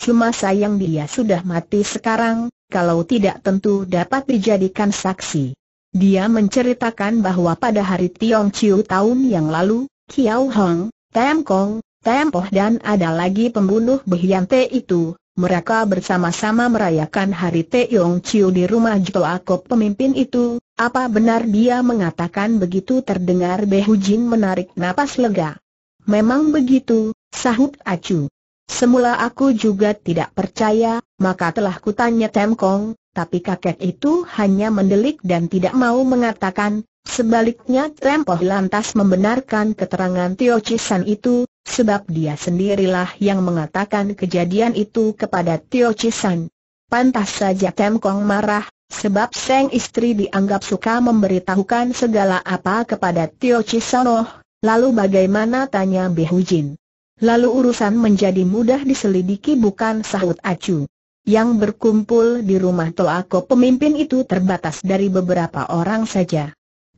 Cuma sayang dia sudah mati sekarang, kalau tidak tentu dapat dijadikan saksi. Dia menceritakan bahwa pada hari Tiong Chiu tahun yang lalu, Kiao Hong, Tem Kong, Poh dan ada lagi pembunuh Behyante itu, mereka bersama-sama merayakan hari Teong Chiu di rumah Jito Akop pemimpin itu, apa benar dia mengatakan begitu terdengar Behujin menarik napas lega. Memang begitu, sahut Acu. Semula aku juga tidak percaya, maka telah kutanya Tem Kong tapi kakek itu hanya mendelik dan tidak mau mengatakan, sebaliknya Tempoh lantas membenarkan keterangan Tio Chisan itu, sebab dia sendirilah yang mengatakan kejadian itu kepada Tio Chisan. Pantas saja Temkong marah, sebab sang istri dianggap suka memberitahukan segala apa kepada Tio Oh, lalu bagaimana tanya Behujin. Lalu urusan menjadi mudah diselidiki bukan sahut acu. Yang berkumpul di rumah Toako pemimpin itu terbatas dari beberapa orang saja.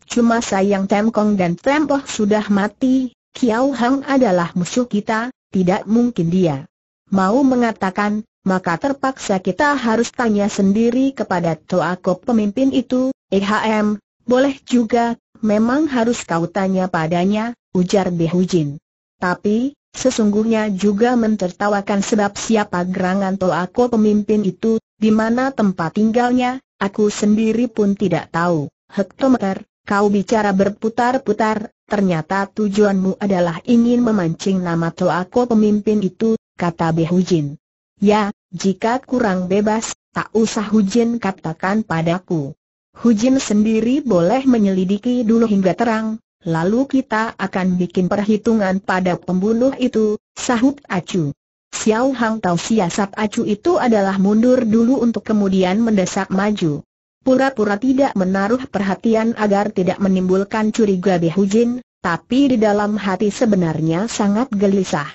Cuma sayang Temkong dan Tempoh sudah mati, Kiao Hang adalah musuh kita, tidak mungkin dia. Mau mengatakan, maka terpaksa kita harus tanya sendiri kepada Toako pemimpin itu, EHM, boleh juga, memang harus kau tanya padanya, ujar Behujin. Tapi, Sesungguhnya juga mentertawakan sebab siapa gerangan tolako pemimpin itu, di mana tempat tinggalnya, aku sendiri pun tidak tahu. Hektometer, kau bicara berputar-putar, ternyata tujuanmu adalah ingin memancing nama tolako pemimpin itu, kata Behujin. Ya, jika kurang bebas, tak usah Hujin katakan padaku. Hujin sendiri boleh menyelidiki dulu hingga terang, Lalu kita akan bikin perhitungan pada pembunuh itu, sahut Acu. Xiao Hang tahu siasat Acu itu adalah mundur dulu untuk kemudian mendesak maju. Pura-pura tidak menaruh perhatian agar tidak menimbulkan curiga Behujin, tapi di dalam hati sebenarnya sangat gelisah.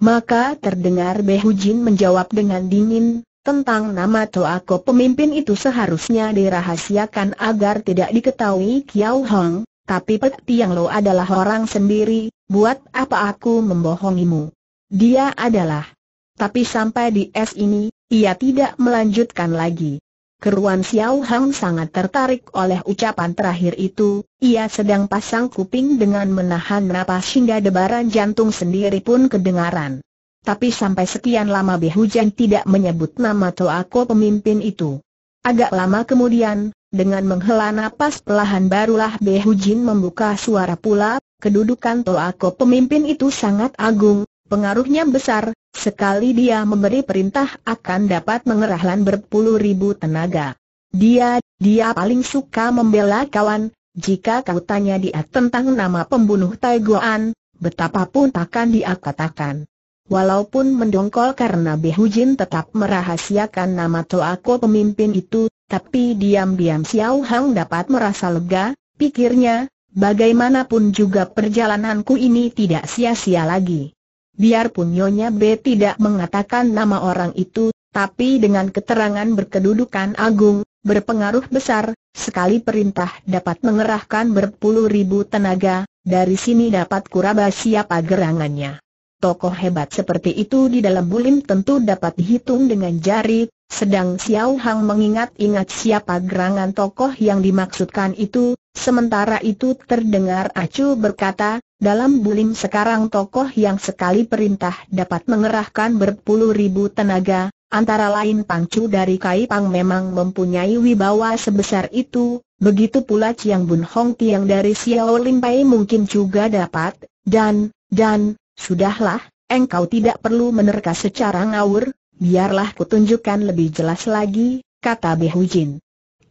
Maka terdengar Behujin menjawab dengan dingin, tentang nama Toako pemimpin itu seharusnya dirahasiakan agar tidak diketahui Xiao Hong, tapi Pek Tiang Lo adalah orang sendiri, buat apa aku membohongimu? Dia adalah. Tapi sampai di es ini, ia tidak melanjutkan lagi. Keruan Xiao Hang sangat tertarik oleh ucapan terakhir itu, ia sedang pasang kuping dengan menahan napas hingga debaran jantung sendiri pun kedengaran. Tapi sampai sekian lama Bi Hujan tidak menyebut nama Toako pemimpin itu. Agak lama kemudian, dengan menghela napas pelahan barulah Behu Jin membuka suara pula, kedudukan Toako pemimpin itu sangat agung, pengaruhnya besar, sekali dia memberi perintah akan dapat mengerahkan berpuluh ribu tenaga. Dia, dia paling suka membela kawan, jika kau tanya dia tentang nama pembunuh Taiguan, betapapun takkan dia katakan. Walaupun mendongkol karena Jin tetap merahasiakan nama Toako pemimpin itu, tapi diam-diam Xiao Hang dapat merasa lega, pikirnya, bagaimanapun juga perjalananku ini tidak sia-sia lagi. Biarpun Nyonya B tidak mengatakan nama orang itu, tapi dengan keterangan berkedudukan agung, berpengaruh besar, sekali perintah dapat mengerahkan berpuluh ribu tenaga, dari sini dapat kuraba siapa gerangannya. Tokoh hebat seperti itu di dalam bulim tentu dapat dihitung dengan jari, sedang Xiao Hang mengingat-ingat siapa gerangan tokoh yang dimaksudkan itu, sementara itu terdengar Acu berkata, dalam bulim sekarang tokoh yang sekali perintah dapat mengerahkan berpuluh ribu tenaga, antara lain Pangcu dari Kai Pang memang mempunyai wibawa sebesar itu, begitu pula Chiang Bun Hong Tiang dari Xiao Lim Pai mungkin juga dapat, dan, dan, sudahlah, engkau tidak perlu menerka secara ngawur, Biarlah kutunjukkan lebih jelas lagi, kata Behujin.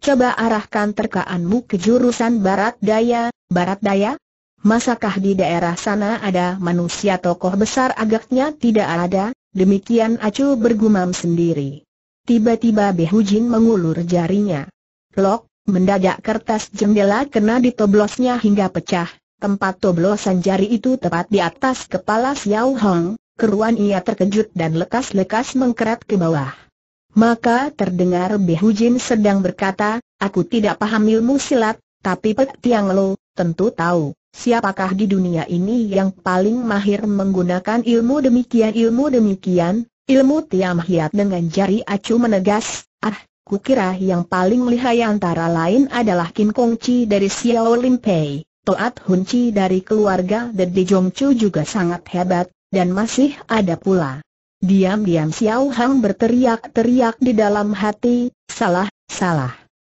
Coba arahkan terkaanmu ke jurusan barat daya, barat daya? Masakah di daerah sana ada manusia tokoh besar agaknya tidak ada? Demikian Acu bergumam sendiri. Tiba-tiba Behujin mengulur jarinya. Lok, mendadak kertas jendela kena ditoblosnya hingga pecah. Tempat toblosan jari itu tepat di atas kepala Xiao Hong, keruan ia terkejut dan lekas-lekas mengkerat ke bawah. Maka terdengar Behujin sedang berkata, aku tidak paham ilmu silat, tapi Pek Tiang Lo, tentu tahu, siapakah di dunia ini yang paling mahir menggunakan ilmu demikian ilmu demikian, ilmu Tiam Hiat dengan jari acu menegas, ah, kukira yang paling lihai antara lain adalah Kim Kong Chi dari Xiao Lim Pei. Toat Hun Chi dari keluarga The Dijong Chu juga sangat hebat, dan masih ada pula. Diam-diam Xiao Hang berteriak-teriak di dalam hati, salah, salah.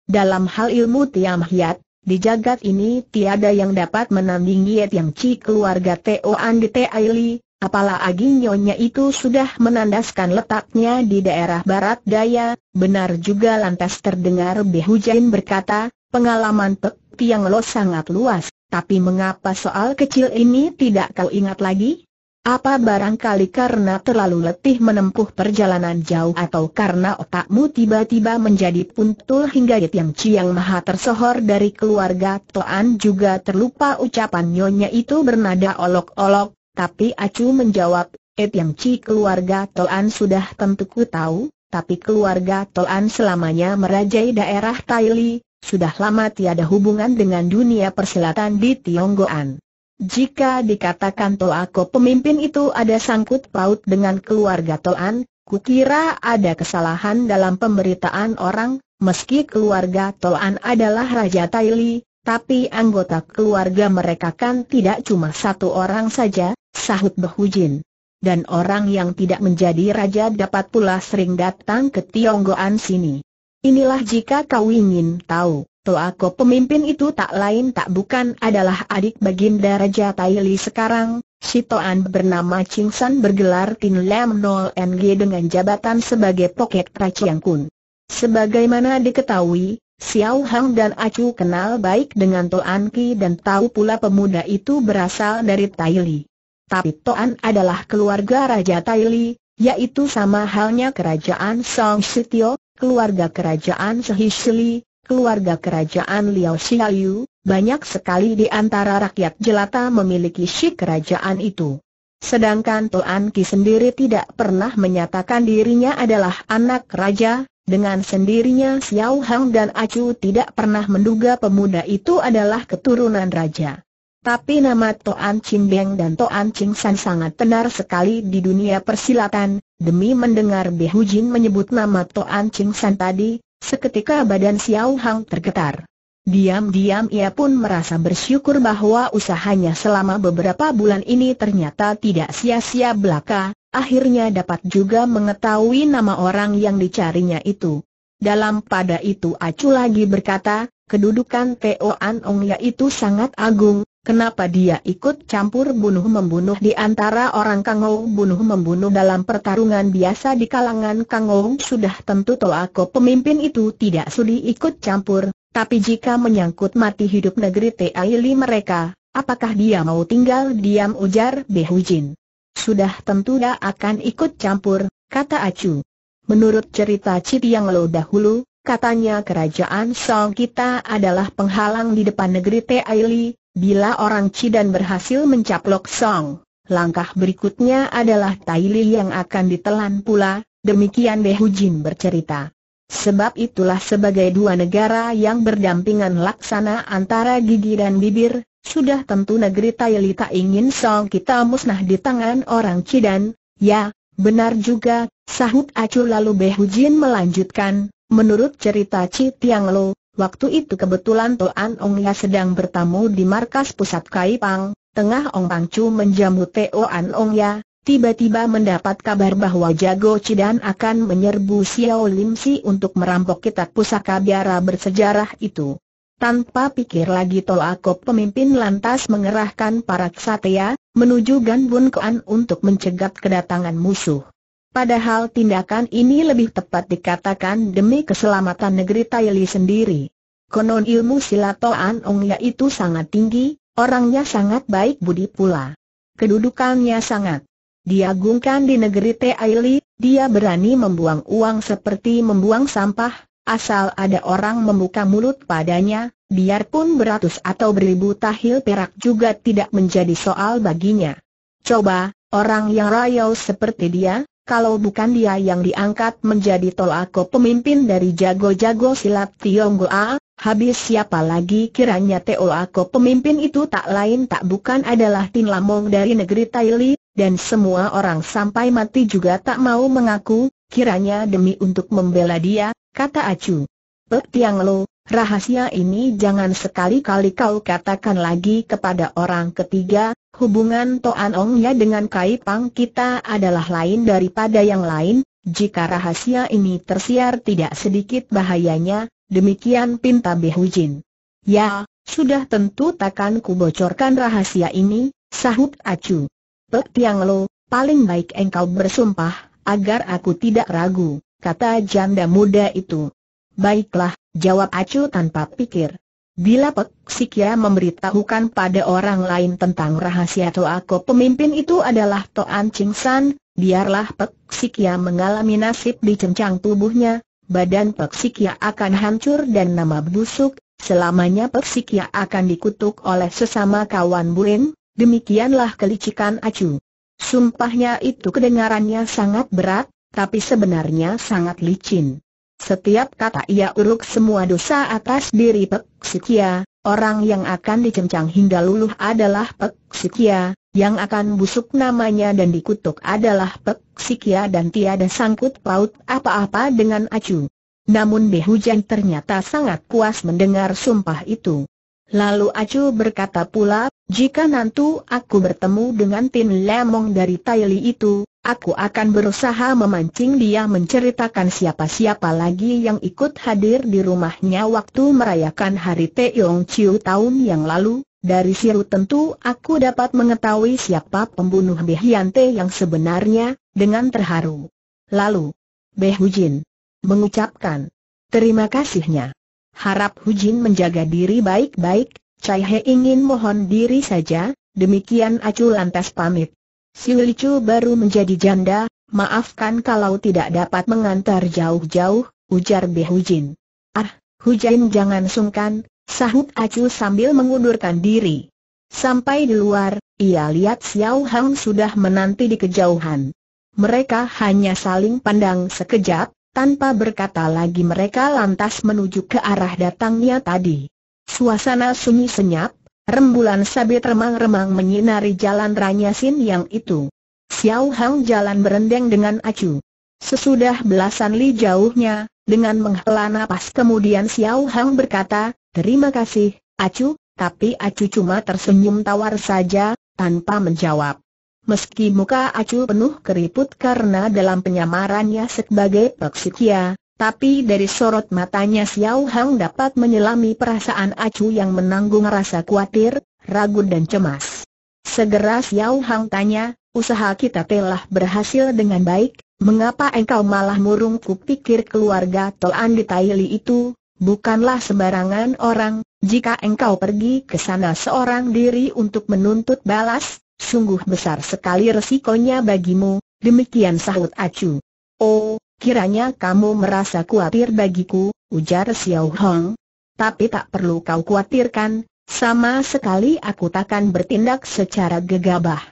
Dalam hal ilmu Tiam Hiat, di jagat ini tiada yang dapat menandingi yang Chi keluarga Toan di Teaili, agi nyonya itu sudah menandaskan letaknya di daerah barat daya, benar juga lantas terdengar Jain berkata, pengalaman Pek Tiang Lo sangat luas, tapi mengapa soal kecil ini tidak kau ingat lagi? Apa barangkali karena terlalu letih menempuh perjalanan jauh atau karena otakmu tiba-tiba menjadi puntul hingga Yang yang Maha tersohor dari keluarga Toan juga terlupa ucapan nyonya itu bernada olok-olok, tapi Acu menjawab, Yang Chi keluarga Toan sudah tentu ku tahu, tapi keluarga Toan selamanya merajai daerah Taili, sudah lama tiada hubungan dengan dunia persilatan di Tionggoan. Jika dikatakan Toako pemimpin itu ada sangkut paut dengan keluarga Toan, kukira ada kesalahan dalam pemberitaan orang, meski keluarga Toan adalah Raja Taili, tapi anggota keluarga mereka kan tidak cuma satu orang saja, sahut Behujin. Dan orang yang tidak menjadi raja dapat pula sering datang ke Tionggoan sini. Inilah jika kau ingin tahu. Toako pemimpin itu tak lain tak bukan adalah adik baginda Raja Tai sekarang, si Toan bernama Ching San bergelar Tin Lam Nol NG dengan jabatan sebagai Poket Raciang Kun. Sebagaimana diketahui, Xiao Hang dan Acu kenal baik dengan Toan Ki dan tahu pula pemuda itu berasal dari Tai Tapi Toan adalah keluarga Raja Tai yaitu sama halnya kerajaan Song Sitio, keluarga kerajaan Sehishli keluarga kerajaan Liao Xiaoyu, banyak sekali di antara rakyat jelata memiliki si kerajaan itu. Sedangkan Tuan Ki sendiri tidak pernah menyatakan dirinya adalah anak raja, dengan sendirinya Xiao Hang dan Acu tidak pernah menduga pemuda itu adalah keturunan raja. Tapi nama Toan Ching Beng dan Toan Ching San sangat tenar sekali di dunia persilatan, demi mendengar Jin menyebut nama Toan Ching San tadi, Seketika badan Xiao Hang tergetar. Diam-diam ia pun merasa bersyukur bahwa usahanya selama beberapa bulan ini ternyata tidak sia-sia belaka, akhirnya dapat juga mengetahui nama orang yang dicarinya itu. Dalam pada itu Acu lagi berkata, kedudukan Teo An Ong yaitu sangat agung, Kenapa dia ikut campur bunuh-membunuh di antara orang Kangou bunuh-membunuh dalam pertarungan biasa di kalangan Kangou sudah tentu Toako pemimpin itu tidak sudi ikut campur, tapi jika menyangkut mati hidup negeri Taili mereka, apakah dia mau tinggal diam ujar Behujin. Sudah tentu dia akan ikut campur, kata Acu. Menurut cerita Cip yang lo dahulu, katanya kerajaan Song kita adalah penghalang di depan negeri Taili, Bila orang Cidan berhasil mencaplok Song, langkah berikutnya adalah Tai Li yang akan ditelan pula, demikian De Hujin bercerita. Sebab itulah sebagai dua negara yang berdampingan laksana antara gigi dan bibir, sudah tentu negeri Tai Li tak ingin Song kita musnah di tangan orang Cidan, ya, benar juga, sahut acu lalu Behujin melanjutkan, menurut cerita Ci Tiang Lo, Waktu itu kebetulan Toan Ong Ya sedang bertamu di markas pusat Kai Pang, tengah Ong Pang Chu menjamu Toan Ong Ya, tiba-tiba mendapat kabar bahwa Jago Cidan akan menyerbu Xiao Lim Si untuk merampok kitab pusaka biara bersejarah itu. Tanpa pikir lagi Akop pemimpin lantas mengerahkan para ksatria, menuju Gan Bun Koan untuk mencegat kedatangan musuh. Padahal tindakan ini lebih tepat dikatakan demi keselamatan negeri Taili sendiri. Konon ilmu silat ong Ongnya itu sangat tinggi, orangnya sangat baik budi pula. Kedudukannya sangat diagungkan di negeri Taili, dia berani membuang uang seperti membuang sampah, asal ada orang membuka mulut padanya, biarpun beratus atau beribu tahil perak juga tidak menjadi soal baginya. Coba, orang yang rayau seperti dia, kalau bukan dia yang diangkat menjadi tolako pemimpin dari jago-jago silat Tionggoa, habis siapa lagi kiranya tolako pemimpin itu tak lain tak bukan adalah Tin Lamong dari negeri Taili, dan semua orang sampai mati juga tak mau mengaku, kiranya demi untuk membela dia, kata Acu. Pek Tiang Lo, rahasia ini jangan sekali-kali kau katakan lagi kepada orang ketiga, Hubungan Toan ya dengan Kai Pang kita adalah lain daripada yang lain, jika rahasia ini tersiar tidak sedikit bahayanya, demikian pinta Behujin. Ya, sudah tentu takkan ku bocorkan rahasia ini, sahut Acu. Pek Tiang Lo, paling baik engkau bersumpah, agar aku tidak ragu, kata janda muda itu. Baiklah, jawab Acu tanpa pikir. Bila Pek memberitahukan pada orang lain tentang rahasia Toako pemimpin itu adalah Toan Ching San, biarlah Pek mengalami nasib dicencang tubuhnya, badan Pek akan hancur dan nama busuk, selamanya Pek akan dikutuk oleh sesama kawan Buin, demikianlah kelicikan Acu. Sumpahnya itu kedengarannya sangat berat, tapi sebenarnya sangat licin. Setiap kata ia uruk semua dosa atas diri Pek Sikia, orang yang akan dicencang hingga luluh adalah Pek Sikia, yang akan busuk namanya dan dikutuk adalah Pek Sikia dan tiada sangkut paut apa-apa dengan Acu. Namun Behujan ternyata sangat puas mendengar sumpah itu. Lalu Acu berkata pula, jika nanti aku bertemu dengan Tin Lemong dari Taili itu, Aku akan berusaha memancing dia menceritakan siapa-siapa lagi yang ikut hadir di rumahnya waktu merayakan Hari Teong Chiu tahun yang lalu. Dari siru tentu aku dapat mengetahui siapa pembunuh Te yang sebenarnya, dengan terharu. Lalu, Beh Hujin mengucapkan terima kasihnya. Harap Hujin menjaga diri baik-baik, Chai He ingin mohon diri saja, demikian Acu lantas pamit. Si baru menjadi janda, maafkan kalau tidak dapat mengantar jauh-jauh, ujar Behujin. Ah, Hujin jangan sungkan, sahut Acu sambil mengundurkan diri. Sampai di luar, ia lihat Xiao Hang sudah menanti di kejauhan. Mereka hanya saling pandang sekejap, tanpa berkata lagi mereka lantas menuju ke arah datangnya tadi. Suasana sunyi senyap, Rembulan sabit remang-remang menyinari jalan ranyasin yang itu. Xiao Hang jalan berendeng dengan acu. Sesudah belasan li jauhnya, dengan menghela nafas kemudian Xiao Hang berkata, terima kasih, acu, tapi acu cuma tersenyum tawar saja, tanpa menjawab. Meski muka acu penuh keriput karena dalam penyamarannya sebagai peksikia, tapi dari sorot matanya Xiao Hang dapat menyelami perasaan Acu yang menanggung rasa khawatir, ragu dan cemas. Segera Xiao Hang tanya, usaha kita telah berhasil dengan baik, mengapa engkau malah murung? pikir keluarga Toan di Taili itu, bukanlah sembarangan orang, jika engkau pergi ke sana seorang diri untuk menuntut balas, sungguh besar sekali resikonya bagimu, demikian sahut Acu. Kiranya kamu merasa khawatir bagiku, ujar Xiao Hong. Tapi tak perlu kau khawatirkan, sama sekali aku takkan bertindak secara gegabah.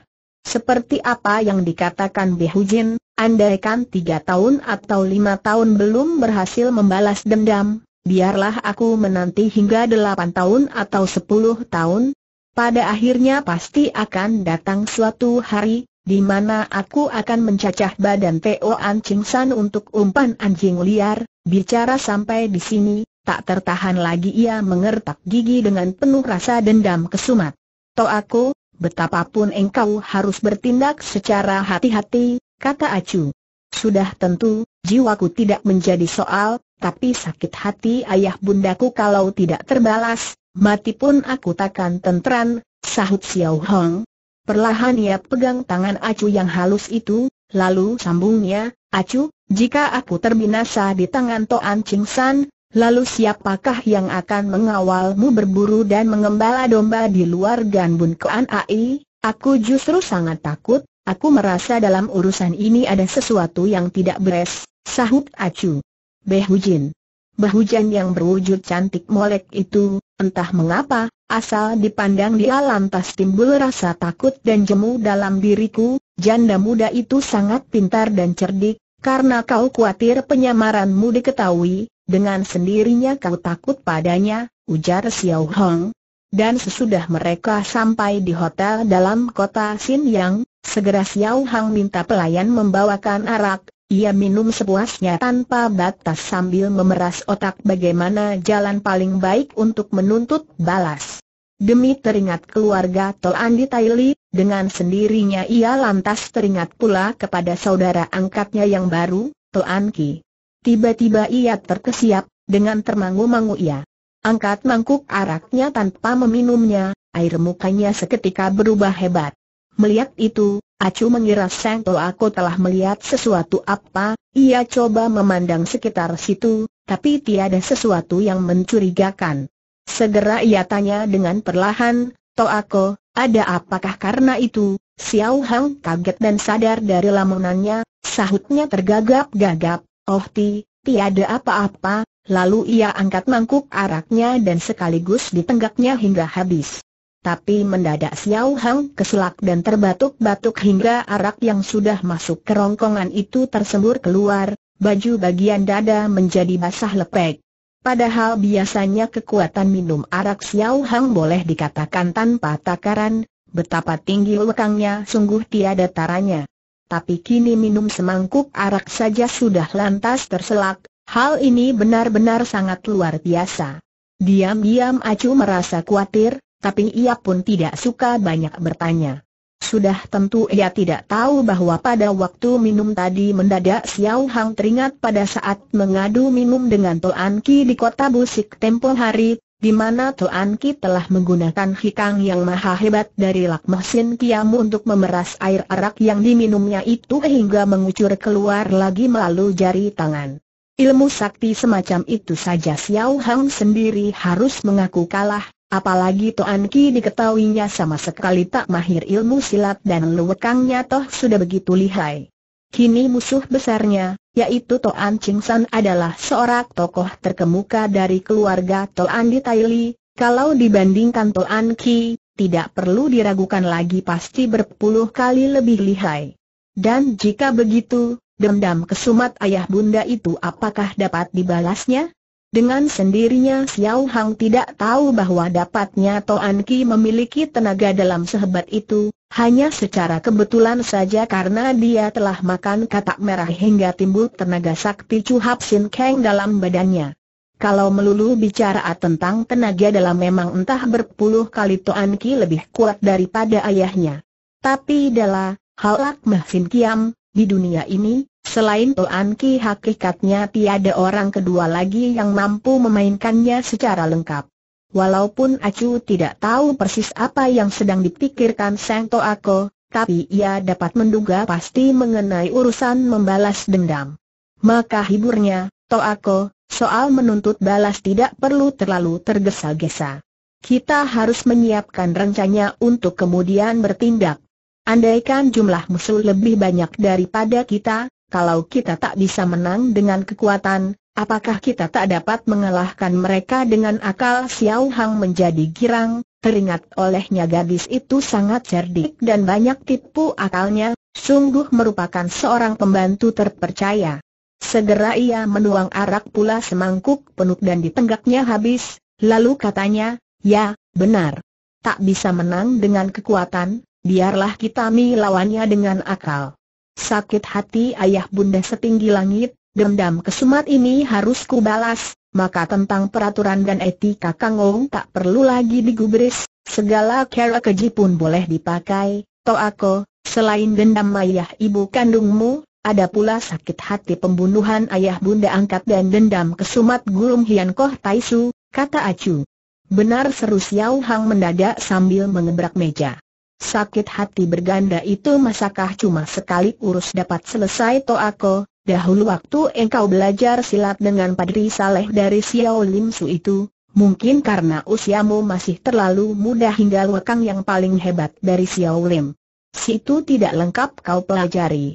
Seperti apa yang dikatakan Jin, andaikan tiga tahun atau lima tahun belum berhasil membalas dendam, biarlah aku menanti hingga delapan tahun atau sepuluh tahun. Pada akhirnya pasti akan datang suatu hari, di mana aku akan mencacah badan Teo An Ching San untuk umpan anjing liar, bicara sampai di sini, tak tertahan lagi ia mengertak gigi dengan penuh rasa dendam kesumat. To aku, betapapun engkau harus bertindak secara hati-hati, kata Acu. Sudah tentu, jiwaku tidak menjadi soal, tapi sakit hati ayah bundaku kalau tidak terbalas, mati pun aku takkan tentran, sahut Xiao Hong, Perlahan ia pegang tangan Acu yang halus itu, lalu sambungnya, Acu, jika aku terbinasa di tangan Toan Ching San, lalu siapakah yang akan mengawalmu berburu dan mengembala domba di luar Ganbun Kean Ai? Aku justru sangat takut, aku merasa dalam urusan ini ada sesuatu yang tidak beres, sahut Acu. Behujin. Behujan yang berwujud cantik molek itu, entah mengapa, Asal dipandang dia lantas timbul rasa takut dan jemu dalam diriku, janda muda itu sangat pintar dan cerdik, karena kau khawatir penyamaranmu diketahui, dengan sendirinya kau takut padanya, ujar Xiao Hong. Dan sesudah mereka sampai di hotel dalam kota Xinyang, segera Xiao Hong minta pelayan membawakan arak, ia minum sepuasnya tanpa batas sambil memeras otak bagaimana jalan paling baik untuk menuntut balas. Demi teringat keluarga Toan di Taili, dengan sendirinya ia lantas teringat pula kepada saudara angkatnya yang baru, Toan Ki. Tiba-tiba ia terkesiap, dengan termangu-mangu ia. Angkat mangkuk araknya tanpa meminumnya, air mukanya seketika berubah hebat. Melihat itu, Acu mengira Seng To aku telah melihat sesuatu apa, ia coba memandang sekitar situ, tapi tiada sesuatu yang mencurigakan. Segera ia tanya dengan perlahan, To aku, ada apakah karena itu? Xiao Hang kaget dan sadar dari lamunannya, sahutnya tergagap-gagap, oh ti, tiada apa-apa, lalu ia angkat mangkuk araknya dan sekaligus ditenggaknya hingga habis. Tapi mendadak Xiao Hang keselak dan terbatuk-batuk hingga arak yang sudah masuk kerongkongan itu tersembur keluar, baju bagian dada menjadi basah lepek. Padahal biasanya kekuatan minum arak Xiao Hang boleh dikatakan tanpa takaran, betapa tinggi lekangnya sungguh tiada taranya. Tapi kini minum semangkuk arak saja sudah lantas terselak, hal ini benar-benar sangat luar biasa. Diam-diam Acu merasa khawatir, tapi ia pun tidak suka banyak bertanya. Sudah tentu ia tidak tahu bahwa pada waktu minum tadi mendadak Xiao Hang teringat pada saat mengadu minum dengan Toan Ki di kota Busik tempo hari, di mana Toan Ki telah menggunakan hikang yang maha hebat dari lak Lakmasin Kiamu untuk memeras air arak yang diminumnya itu hingga mengucur keluar lagi melalui jari tangan. Ilmu sakti semacam itu saja Xiao Hang sendiri harus mengaku kalah, Apalagi Toan Ki diketahuinya sama sekali tak mahir ilmu silat dan lewekangnya toh sudah begitu lihai. Kini musuh besarnya, yaitu Toan Ching San adalah seorang tokoh terkemuka dari keluarga Toan di Taili, kalau dibandingkan Toan Ki, tidak perlu diragukan lagi pasti berpuluh kali lebih lihai. Dan jika begitu, dendam kesumat ayah bunda itu apakah dapat dibalasnya? Dengan sendirinya Xiao Hang tidak tahu bahwa dapatnya Toan Ki memiliki tenaga dalam sehebat itu, hanya secara kebetulan saja karena dia telah makan katak merah hingga timbul tenaga sakti Chu Hap Sin Kang dalam badannya. Kalau melulu bicara tentang tenaga dalam memang entah berpuluh kali Toan Ki lebih kuat daripada ayahnya. Tapi adalah, Halak Mahsin Kiam, di dunia ini, Selain Toan Ki hakikatnya tiada orang kedua lagi yang mampu memainkannya secara lengkap. Walaupun Acu tidak tahu persis apa yang sedang dipikirkan Sang Toako, tapi ia dapat menduga pasti mengenai urusan membalas dendam. Maka hiburnya, Toako, soal menuntut balas tidak perlu terlalu tergesa-gesa. Kita harus menyiapkan rencana untuk kemudian bertindak. Andaikan jumlah musuh lebih banyak daripada kita, kalau kita tak bisa menang dengan kekuatan, apakah kita tak dapat mengalahkan mereka dengan akal Xiao Hang menjadi girang, teringat olehnya gadis itu sangat cerdik dan banyak tipu akalnya, sungguh merupakan seorang pembantu terpercaya. Segera ia menuang arak pula semangkuk penuh dan ditenggaknya habis, lalu katanya, ya, benar. Tak bisa menang dengan kekuatan, biarlah kita melawannya dengan akal. Sakit hati ayah bunda setinggi langit, dendam kesumat ini harus ku balas. maka tentang peraturan dan etika Kang Ong tak perlu lagi digubris, segala cara keji pun boleh dipakai, To aku, selain dendam ayah ibu kandungmu, ada pula sakit hati pembunuhan ayah bunda angkat dan dendam kesumat gulung Hian Koh Taisu, kata Acu. Benar seru Xiao Hang mendadak sambil mengebrak meja. Sakit hati berganda itu masakah cuma sekali urus dapat selesai aku. dahulu waktu engkau belajar silat dengan Padri Saleh dari Xiao Lim Su itu, mungkin karena usiamu masih terlalu muda hingga wakang yang paling hebat dari Xiao Lim. Situ tidak lengkap kau pelajari.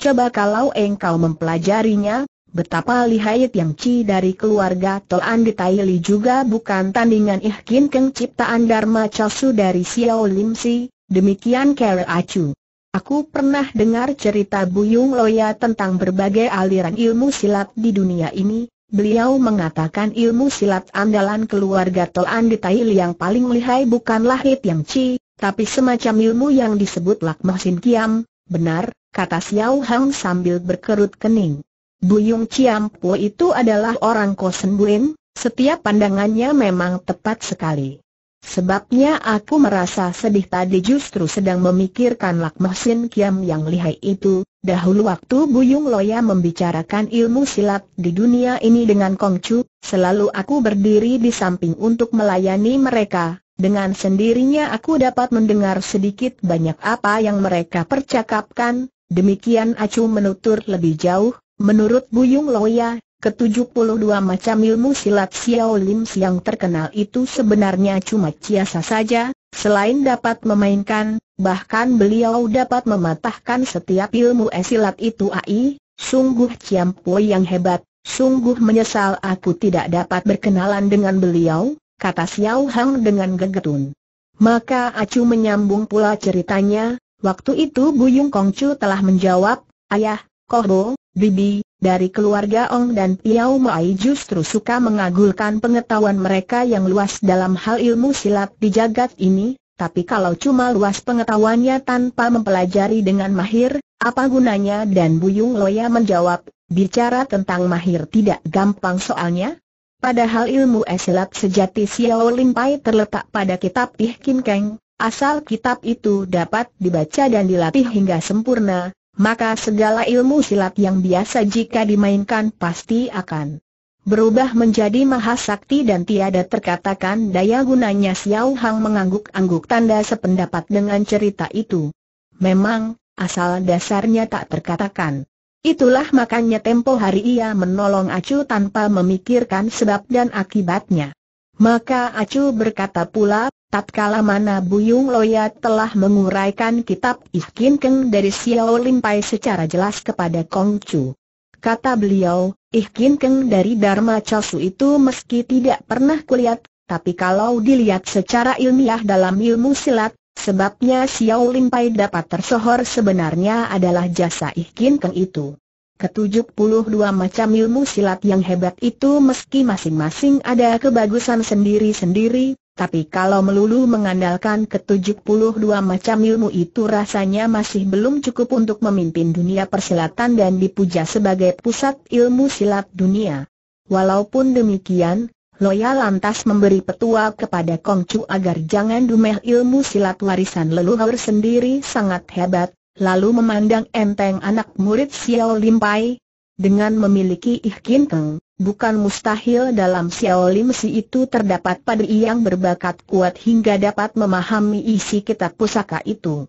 Coba kalau engkau mempelajarinya, Betapa lihai yang Chi dari keluarga Toan Li juga bukan tandingan Ihkin Keng ciptaan Dharma Chosu dari Xiao Lim Si, Demikian Kera Acu. Aku pernah dengar cerita Buyung Loya tentang berbagai aliran ilmu silat di dunia ini. Beliau mengatakan ilmu silat andalan keluarga Toan di Tail yang paling lihai bukanlah Hit Yang Chi, tapi semacam ilmu yang disebut Lakmah Sin Kiam. Benar, kata Xiao Hang sambil berkerut kening. Buyung Chiam Po itu adalah orang Kosen Buin, setiap pandangannya memang tepat sekali. Sebabnya aku merasa sedih tadi justru sedang memikirkan Lakmoh Kiam yang lihai itu, dahulu waktu Buyung Loya membicarakan ilmu silat di dunia ini dengan Kong Chu, selalu aku berdiri di samping untuk melayani mereka, dengan sendirinya aku dapat mendengar sedikit banyak apa yang mereka percakapkan, demikian Acu menutur lebih jauh, menurut Buyung Loya, Ketujuh puluh dua macam ilmu silat Xiao Lim yang terkenal itu sebenarnya cuma ciasa saja, selain dapat memainkan, bahkan beliau dapat mematahkan setiap ilmu esilat itu ai, sungguh Ciampo yang hebat, sungguh menyesal aku tidak dapat berkenalan dengan beliau, kata Xiao Hang dengan gegetun. Maka Acu menyambung pula ceritanya, waktu itu Kong Chu telah menjawab, Ayah, Kohbo, Bibi, dari keluarga Ong dan Piao Mai justru suka mengagulkan pengetahuan mereka yang luas dalam hal ilmu silat di jagat ini, tapi kalau cuma luas pengetahuannya tanpa mempelajari dengan mahir, apa gunanya dan Buyung Loya menjawab, bicara tentang mahir tidak gampang soalnya. Padahal ilmu esilat sejati Xiao Lin Pai terletak pada kitab Pih Kim Keng, asal kitab itu dapat dibaca dan dilatih hingga sempurna, maka segala ilmu silat yang biasa jika dimainkan pasti akan berubah menjadi mahasakti dan tiada terkatakan daya gunanya Xiao Hang mengangguk-angguk tanda sependapat dengan cerita itu. Memang, asal dasarnya tak terkatakan. Itulah makanya tempo hari ia menolong Acu tanpa memikirkan sebab dan akibatnya. Maka Acu berkata pula, tatkala mana Buyung Loya telah menguraikan kitab Ifkin Keng dari Xiao Limpai secara jelas kepada Kong Chu. Kata beliau, Ikhinkeng Keng dari Dharma Chasu itu meski tidak pernah kulihat, tapi kalau dilihat secara ilmiah dalam ilmu silat, sebabnya Xiao Limpai dapat tersohor sebenarnya adalah jasa Ifkin Keng itu. Ketujuh puluh dua macam ilmu silat yang hebat itu meski masing-masing ada kebagusan sendiri-sendiri, tapi kalau melulu mengandalkan ketujuh puluh dua macam ilmu itu rasanya masih belum cukup untuk memimpin dunia persilatan dan dipuja sebagai pusat ilmu silat dunia. Walaupun demikian, Loya lantas memberi petua kepada Kongcu agar jangan dumeh ilmu silat warisan leluhur sendiri sangat hebat, lalu memandang enteng anak murid Xiao Lim Pai. Dengan memiliki Kin keng, bukan mustahil dalam Xiao Lim Si itu terdapat padri yang berbakat kuat hingga dapat memahami isi kitab pusaka itu.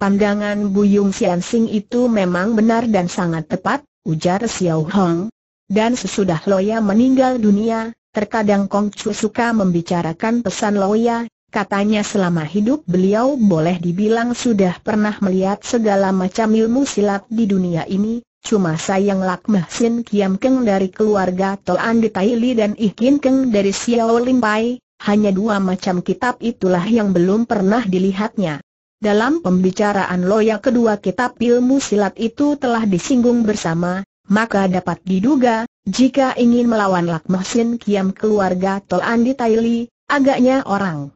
Pandangan Buyung Sian Sing itu memang benar dan sangat tepat, ujar Xiao Hong. Dan sesudah Loya meninggal dunia, terkadang Kong Chu suka membicarakan pesan Loya, Katanya selama hidup beliau boleh dibilang sudah pernah melihat segala macam ilmu silat di dunia ini, cuma sayang Lakmah Sin Kiam Keng dari keluarga Toan Tai Li dan Ikin Keng dari Xiao Pai hanya dua macam kitab itulah yang belum pernah dilihatnya. Dalam pembicaraan loya kedua kitab ilmu silat itu telah disinggung bersama, maka dapat diduga, jika ingin melawan Lakmah Sin Kiam keluarga Toan Tai Li, agaknya orang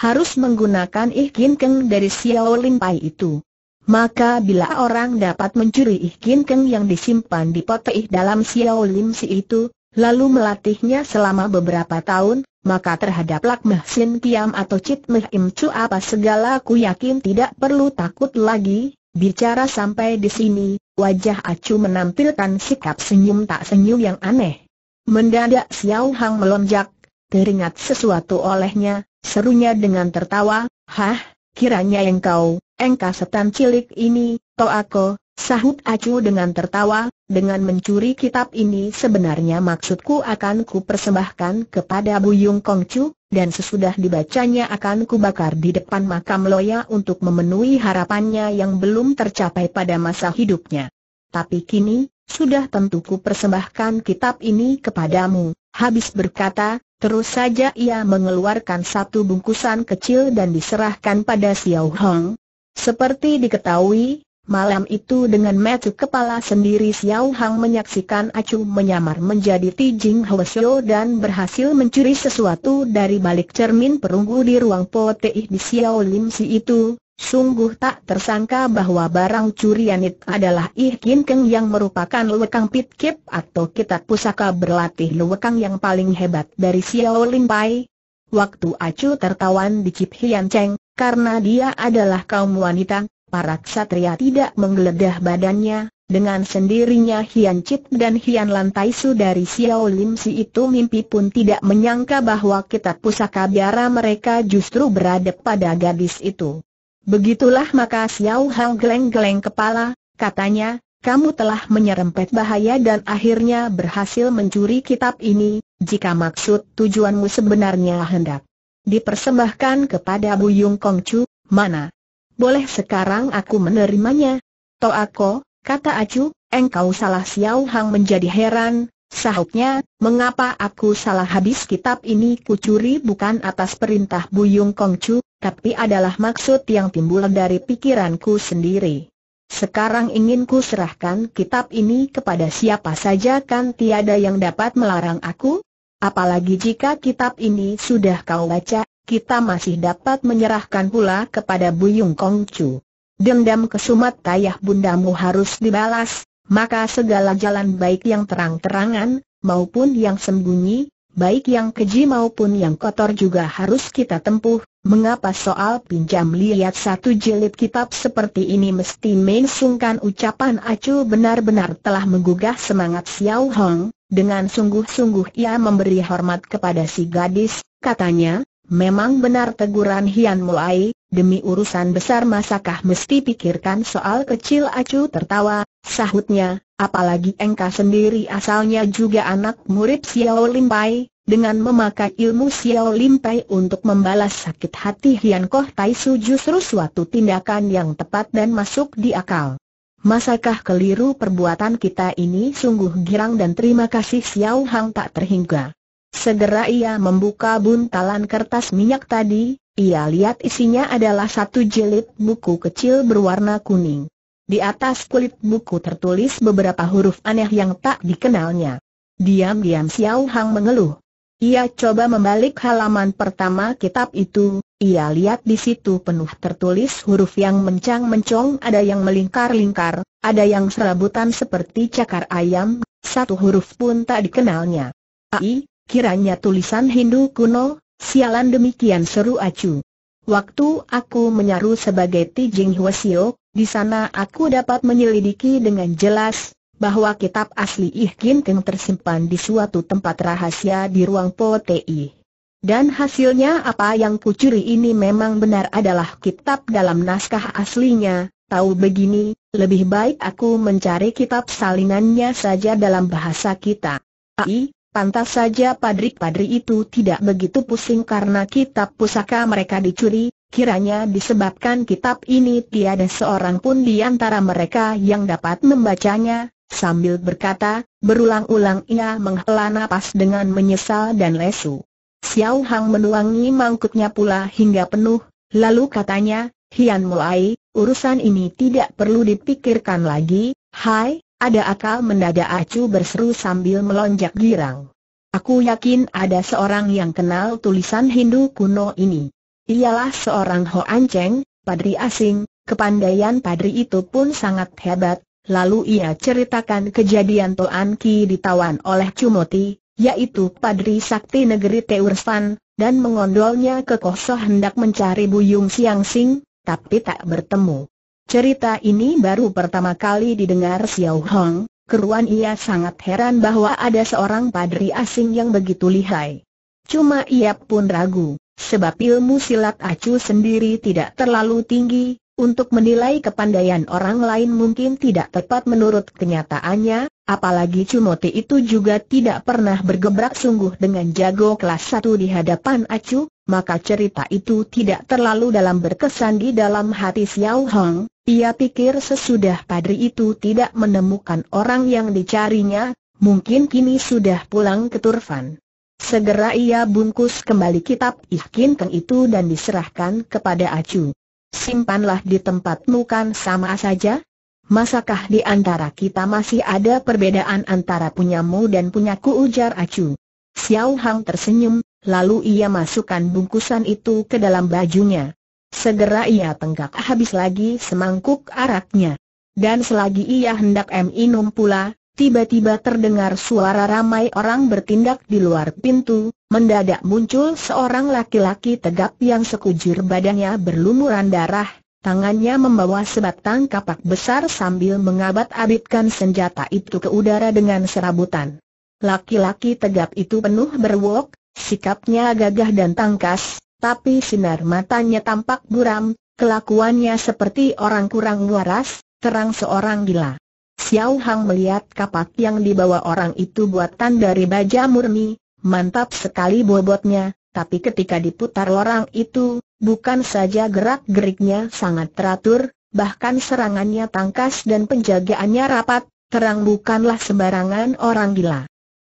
harus menggunakan ikin keng dari Xiao Lin Pai itu. Maka bila orang dapat mencuri ikin keng yang disimpan di pot teh dalam Xiao Lim Si itu, lalu melatihnya selama beberapa tahun, maka terhadap Lak Meh Sin Kiam atau Cit Meh Im Chu apa segala ku yakin tidak perlu takut lagi, Bicara sampai di sini, wajah Acu menampilkan sikap senyum tak senyum yang aneh. Mendadak Xiao Hang melonjak, teringat sesuatu olehnya, Serunya dengan tertawa, Hah, kiranya engkau, engkau setan cilik ini, toako, sahut acu dengan tertawa, dengan mencuri kitab ini sebenarnya maksudku akan ku persembahkan kepada Buyung Kongcu, dan sesudah dibacanya akan ku bakar di depan makam Loya untuk memenuhi harapannya yang belum tercapai pada masa hidupnya. Tapi kini, sudah tentu ku persembahkan kitab ini kepadamu. Habis berkata, Terus saja ia mengeluarkan satu bungkusan kecil dan diserahkan pada Xiao Hong. Seperti diketahui, malam itu dengan metu kepala sendiri Xiao Hong menyaksikan Acu menyamar menjadi Ti Jing Hwasyo dan berhasil mencuri sesuatu dari balik cermin perunggu di ruang poteh di Xiao Lim Si itu, Sungguh tak tersangka bahwa barang curian itu adalah Ih Kin Keng yang merupakan lewekang Pit Kip atau kitab pusaka berlatih lewekang yang paling hebat dari Xiao Lin Pai. Waktu Acu tertawan di Cip Hian Cheng, karena dia adalah kaum wanita, para ksatria tidak menggeledah badannya, dengan sendirinya Hian Cip dan Hian Lantai Su dari Xiao Lim Si itu mimpi pun tidak menyangka bahwa kitab pusaka biara mereka justru berada pada gadis itu. Begitulah maka Xiao hang geleng-geleng kepala, katanya, kamu telah menyerempet bahaya dan akhirnya berhasil mencuri kitab ini, jika maksud tujuanmu sebenarnya hendak dipersembahkan kepada Buyung Kongcu, mana? Boleh sekarang aku menerimanya? Toako, kata Acu, engkau salah Xiao Hang menjadi heran, sahutnya, mengapa aku salah habis kitab ini kucuri bukan atas perintah Buyung Kongcu, tapi adalah maksud yang timbul dari pikiranku sendiri. Sekarang ingin ku serahkan kitab ini kepada siapa saja kan tiada yang dapat melarang aku? Apalagi jika kitab ini sudah kau baca, kita masih dapat menyerahkan pula kepada Buyung Kongcu. Dendam kesumat tayah bundamu harus dibalas, maka segala jalan baik yang terang-terangan, maupun yang sembunyi, baik yang keji maupun yang kotor juga harus kita tempuh, Mengapa soal pinjam lihat satu jilid kitab seperti ini mesti mensungkan ucapan Acu benar-benar telah menggugah semangat Xiao Hong, dengan sungguh-sungguh ia memberi hormat kepada si gadis, katanya, memang benar teguran Hian Mulai, demi urusan besar masakah mesti pikirkan soal kecil Acu tertawa, sahutnya, apalagi engkau sendiri asalnya juga anak murid Xiao Limpai, dengan memakai ilmu Xiao Lim Pai untuk membalas sakit hati Hian Koh Tai Su justru suatu tindakan yang tepat dan masuk di akal. Masakah keliru perbuatan kita ini sungguh girang dan terima kasih Xiao Hang tak terhingga. Segera ia membuka buntalan kertas minyak tadi, ia lihat isinya adalah satu jilid buku kecil berwarna kuning. Di atas kulit buku tertulis beberapa huruf aneh yang tak dikenalnya. Diam-diam Xiao Hang mengeluh. Ia coba membalik halaman pertama kitab itu, ia lihat di situ penuh tertulis huruf yang mencang-mencong ada yang melingkar-lingkar, ada yang serabutan seperti cakar ayam, satu huruf pun tak dikenalnya. Ai, kiranya tulisan Hindu kuno, sialan demikian seru acu. Waktu aku menyaru sebagai Tijing Huasio, di sana aku dapat menyelidiki dengan jelas, bahwa kitab asli Ihkin Keng tersimpan di suatu tempat rahasia di ruang Potei. Dan hasilnya apa yang kucuri ini memang benar adalah kitab dalam naskah aslinya, tahu begini, lebih baik aku mencari kitab salinannya saja dalam bahasa kita. Ai, pantas saja padri-padri itu tidak begitu pusing karena kitab pusaka mereka dicuri, Kiranya disebabkan kitab ini tiada seorang pun di antara mereka yang dapat membacanya, Sambil berkata, berulang-ulang ia menghela nafas dengan menyesal dan lesu. Xiao Hang menuangi mangkuknya pula hingga penuh, lalu katanya, Hian Mulai, urusan ini tidak perlu dipikirkan lagi, hai, ada akal mendadak acu berseru sambil melonjak girang. Aku yakin ada seorang yang kenal tulisan Hindu kuno ini. Ialah seorang Ho Ancheng, padri asing, kepandaian padri itu pun sangat hebat, Lalu ia ceritakan kejadian Toan Ki ditawan oleh Cumoti, yaitu Padri Sakti Negeri Teursan, dan mengondolnya ke Kosoh hendak mencari Buyung Siang Sing, tapi tak bertemu. Cerita ini baru pertama kali didengar Xiao Hong, keruan ia sangat heran bahwa ada seorang padri asing yang begitu lihai. Cuma ia pun ragu, sebab ilmu silat acu sendiri tidak terlalu tinggi, untuk menilai kepandaian orang lain mungkin tidak tepat menurut kenyataannya, apalagi Cumoti itu juga tidak pernah bergebrak sungguh dengan jago kelas 1 di hadapan Acu, maka cerita itu tidak terlalu dalam berkesan di dalam hati Xiao Hong. Ia pikir sesudah padri itu tidak menemukan orang yang dicarinya, mungkin kini sudah pulang ke Turfan. Segera ia bungkus kembali kitab Ihkin Keng itu dan diserahkan kepada Acu simpanlah di tempatmu kan sama saja? Masakah di antara kita masih ada perbedaan antara punyamu dan punyaku ujar Acu? Xiao Hang tersenyum, lalu ia masukkan bungkusan itu ke dalam bajunya. Segera ia tenggak habis lagi semangkuk araknya. Dan selagi ia hendak minum pula, tiba-tiba terdengar suara ramai orang bertindak di luar pintu, Mendadak muncul seorang laki-laki tegap yang sekujur badannya berlumuran darah, tangannya membawa sebatang kapak besar sambil mengabat-abitkan senjata itu ke udara dengan serabutan. Laki-laki tegap itu penuh berwok, sikapnya gagah dan tangkas, tapi sinar matanya tampak buram, kelakuannya seperti orang kurang waras, terang seorang gila. Xiao Hang melihat kapak yang dibawa orang itu buatan dari baja murni, Mantap sekali bobotnya, tapi ketika diputar orang itu, bukan saja gerak-geriknya sangat teratur, bahkan serangannya tangkas dan penjagaannya rapat, terang bukanlah sembarangan orang gila.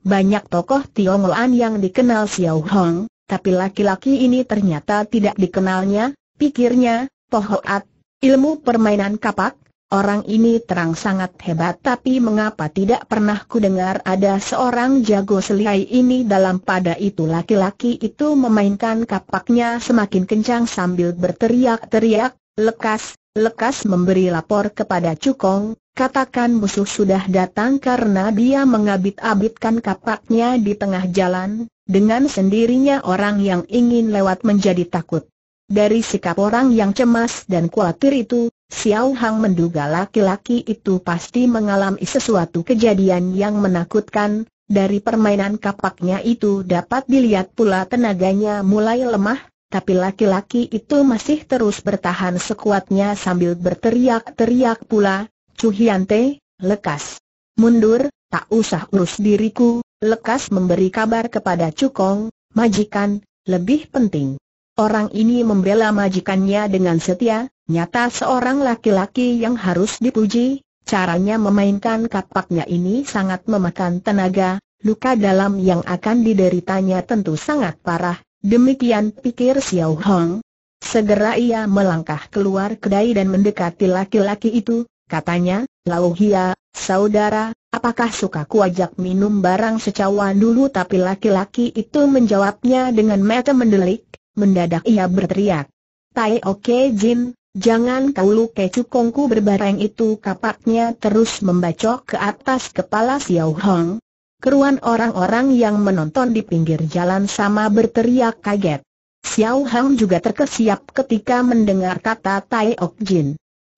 Banyak tokoh Tionghoan yang dikenal Xiao Hong, tapi laki-laki ini ternyata tidak dikenalnya, pikirnya, Pohoat, ilmu permainan kapak, Orang ini terang sangat hebat tapi mengapa tidak pernah ku dengar ada seorang jago selihai ini dalam pada itu laki-laki itu memainkan kapaknya semakin kencang sambil berteriak-teriak, lekas, lekas memberi lapor kepada Cukong, katakan musuh sudah datang karena dia mengabit-abitkan kapaknya di tengah jalan, dengan sendirinya orang yang ingin lewat menjadi takut. Dari sikap orang yang cemas dan khawatir itu, Xiao Hang menduga laki-laki itu pasti mengalami sesuatu kejadian yang menakutkan, dari permainan kapaknya itu dapat dilihat pula tenaganya mulai lemah, tapi laki-laki itu masih terus bertahan sekuatnya sambil berteriak-teriak pula, Hyante, lekas. Mundur, tak usah urus diriku, lekas memberi kabar kepada Cukong, majikan, lebih penting orang ini membela majikannya dengan setia, nyata seorang laki-laki yang harus dipuji, caranya memainkan kapaknya ini sangat memakan tenaga, luka dalam yang akan dideritanya tentu sangat parah, demikian pikir Xiao Hong. Segera ia melangkah keluar kedai dan mendekati laki-laki itu, katanya, Laohia, Hia, saudara, apakah suka kuajak minum barang secawan dulu tapi laki-laki itu menjawabnya dengan mata mendelik, Mendadak ia berteriak. Tai oke Jin, jangan kau lukai cukongku berbareng itu kapaknya terus membacok ke atas kepala Xiao Hong. Keruan orang-orang yang menonton di pinggir jalan sama berteriak kaget. Xiao Hong juga terkesiap ketika mendengar kata Tai Ok Jin.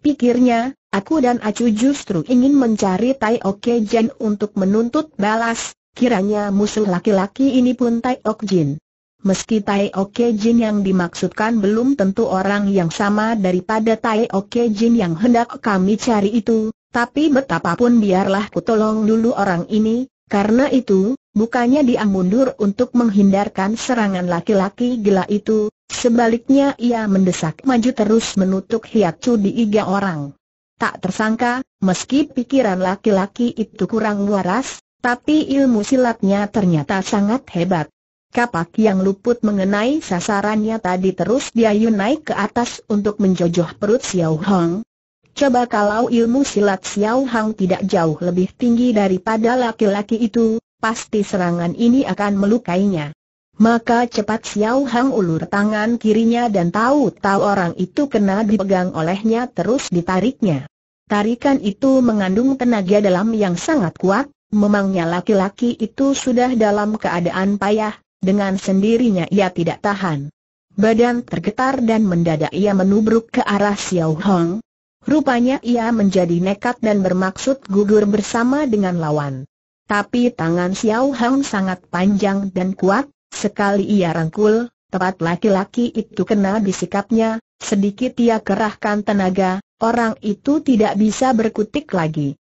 Pikirnya, aku dan Acu justru ingin mencari Tai Ok Jin untuk menuntut balas, kiranya musuh laki-laki ini pun Tai Ok Jin. Meski Tai Oke Jin yang dimaksudkan belum tentu orang yang sama daripada Tai Oke Jin yang hendak kami cari itu, tapi betapapun biarlah kutolong dulu orang ini, karena itu, bukannya dia mundur untuk menghindarkan serangan laki-laki gila itu, sebaliknya ia mendesak maju terus menutup hiacu di iga orang. Tak tersangka, meski pikiran laki-laki itu kurang waras, tapi ilmu silatnya ternyata sangat hebat. Kapak yang luput mengenai sasarannya tadi terus diayun naik ke atas untuk menjojoh perut Xiao Hong. Coba kalau ilmu silat Xiao Hong tidak jauh lebih tinggi daripada laki-laki itu, pasti serangan ini akan melukainya. Maka cepat Xiao Hong ulur tangan kirinya dan tahu-tahu orang itu kena dipegang olehnya terus ditariknya. Tarikan itu mengandung tenaga dalam yang sangat kuat, memangnya laki-laki itu sudah dalam keadaan payah, dengan sendirinya ia tidak tahan. Badan tergetar dan mendadak ia menubruk ke arah Xiao Hong. Rupanya ia menjadi nekat dan bermaksud gugur bersama dengan lawan. Tapi tangan Xiao Hong sangat panjang dan kuat, sekali ia rangkul, tepat laki-laki itu kena di sikapnya, sedikit ia kerahkan tenaga, orang itu tidak bisa berkutik lagi.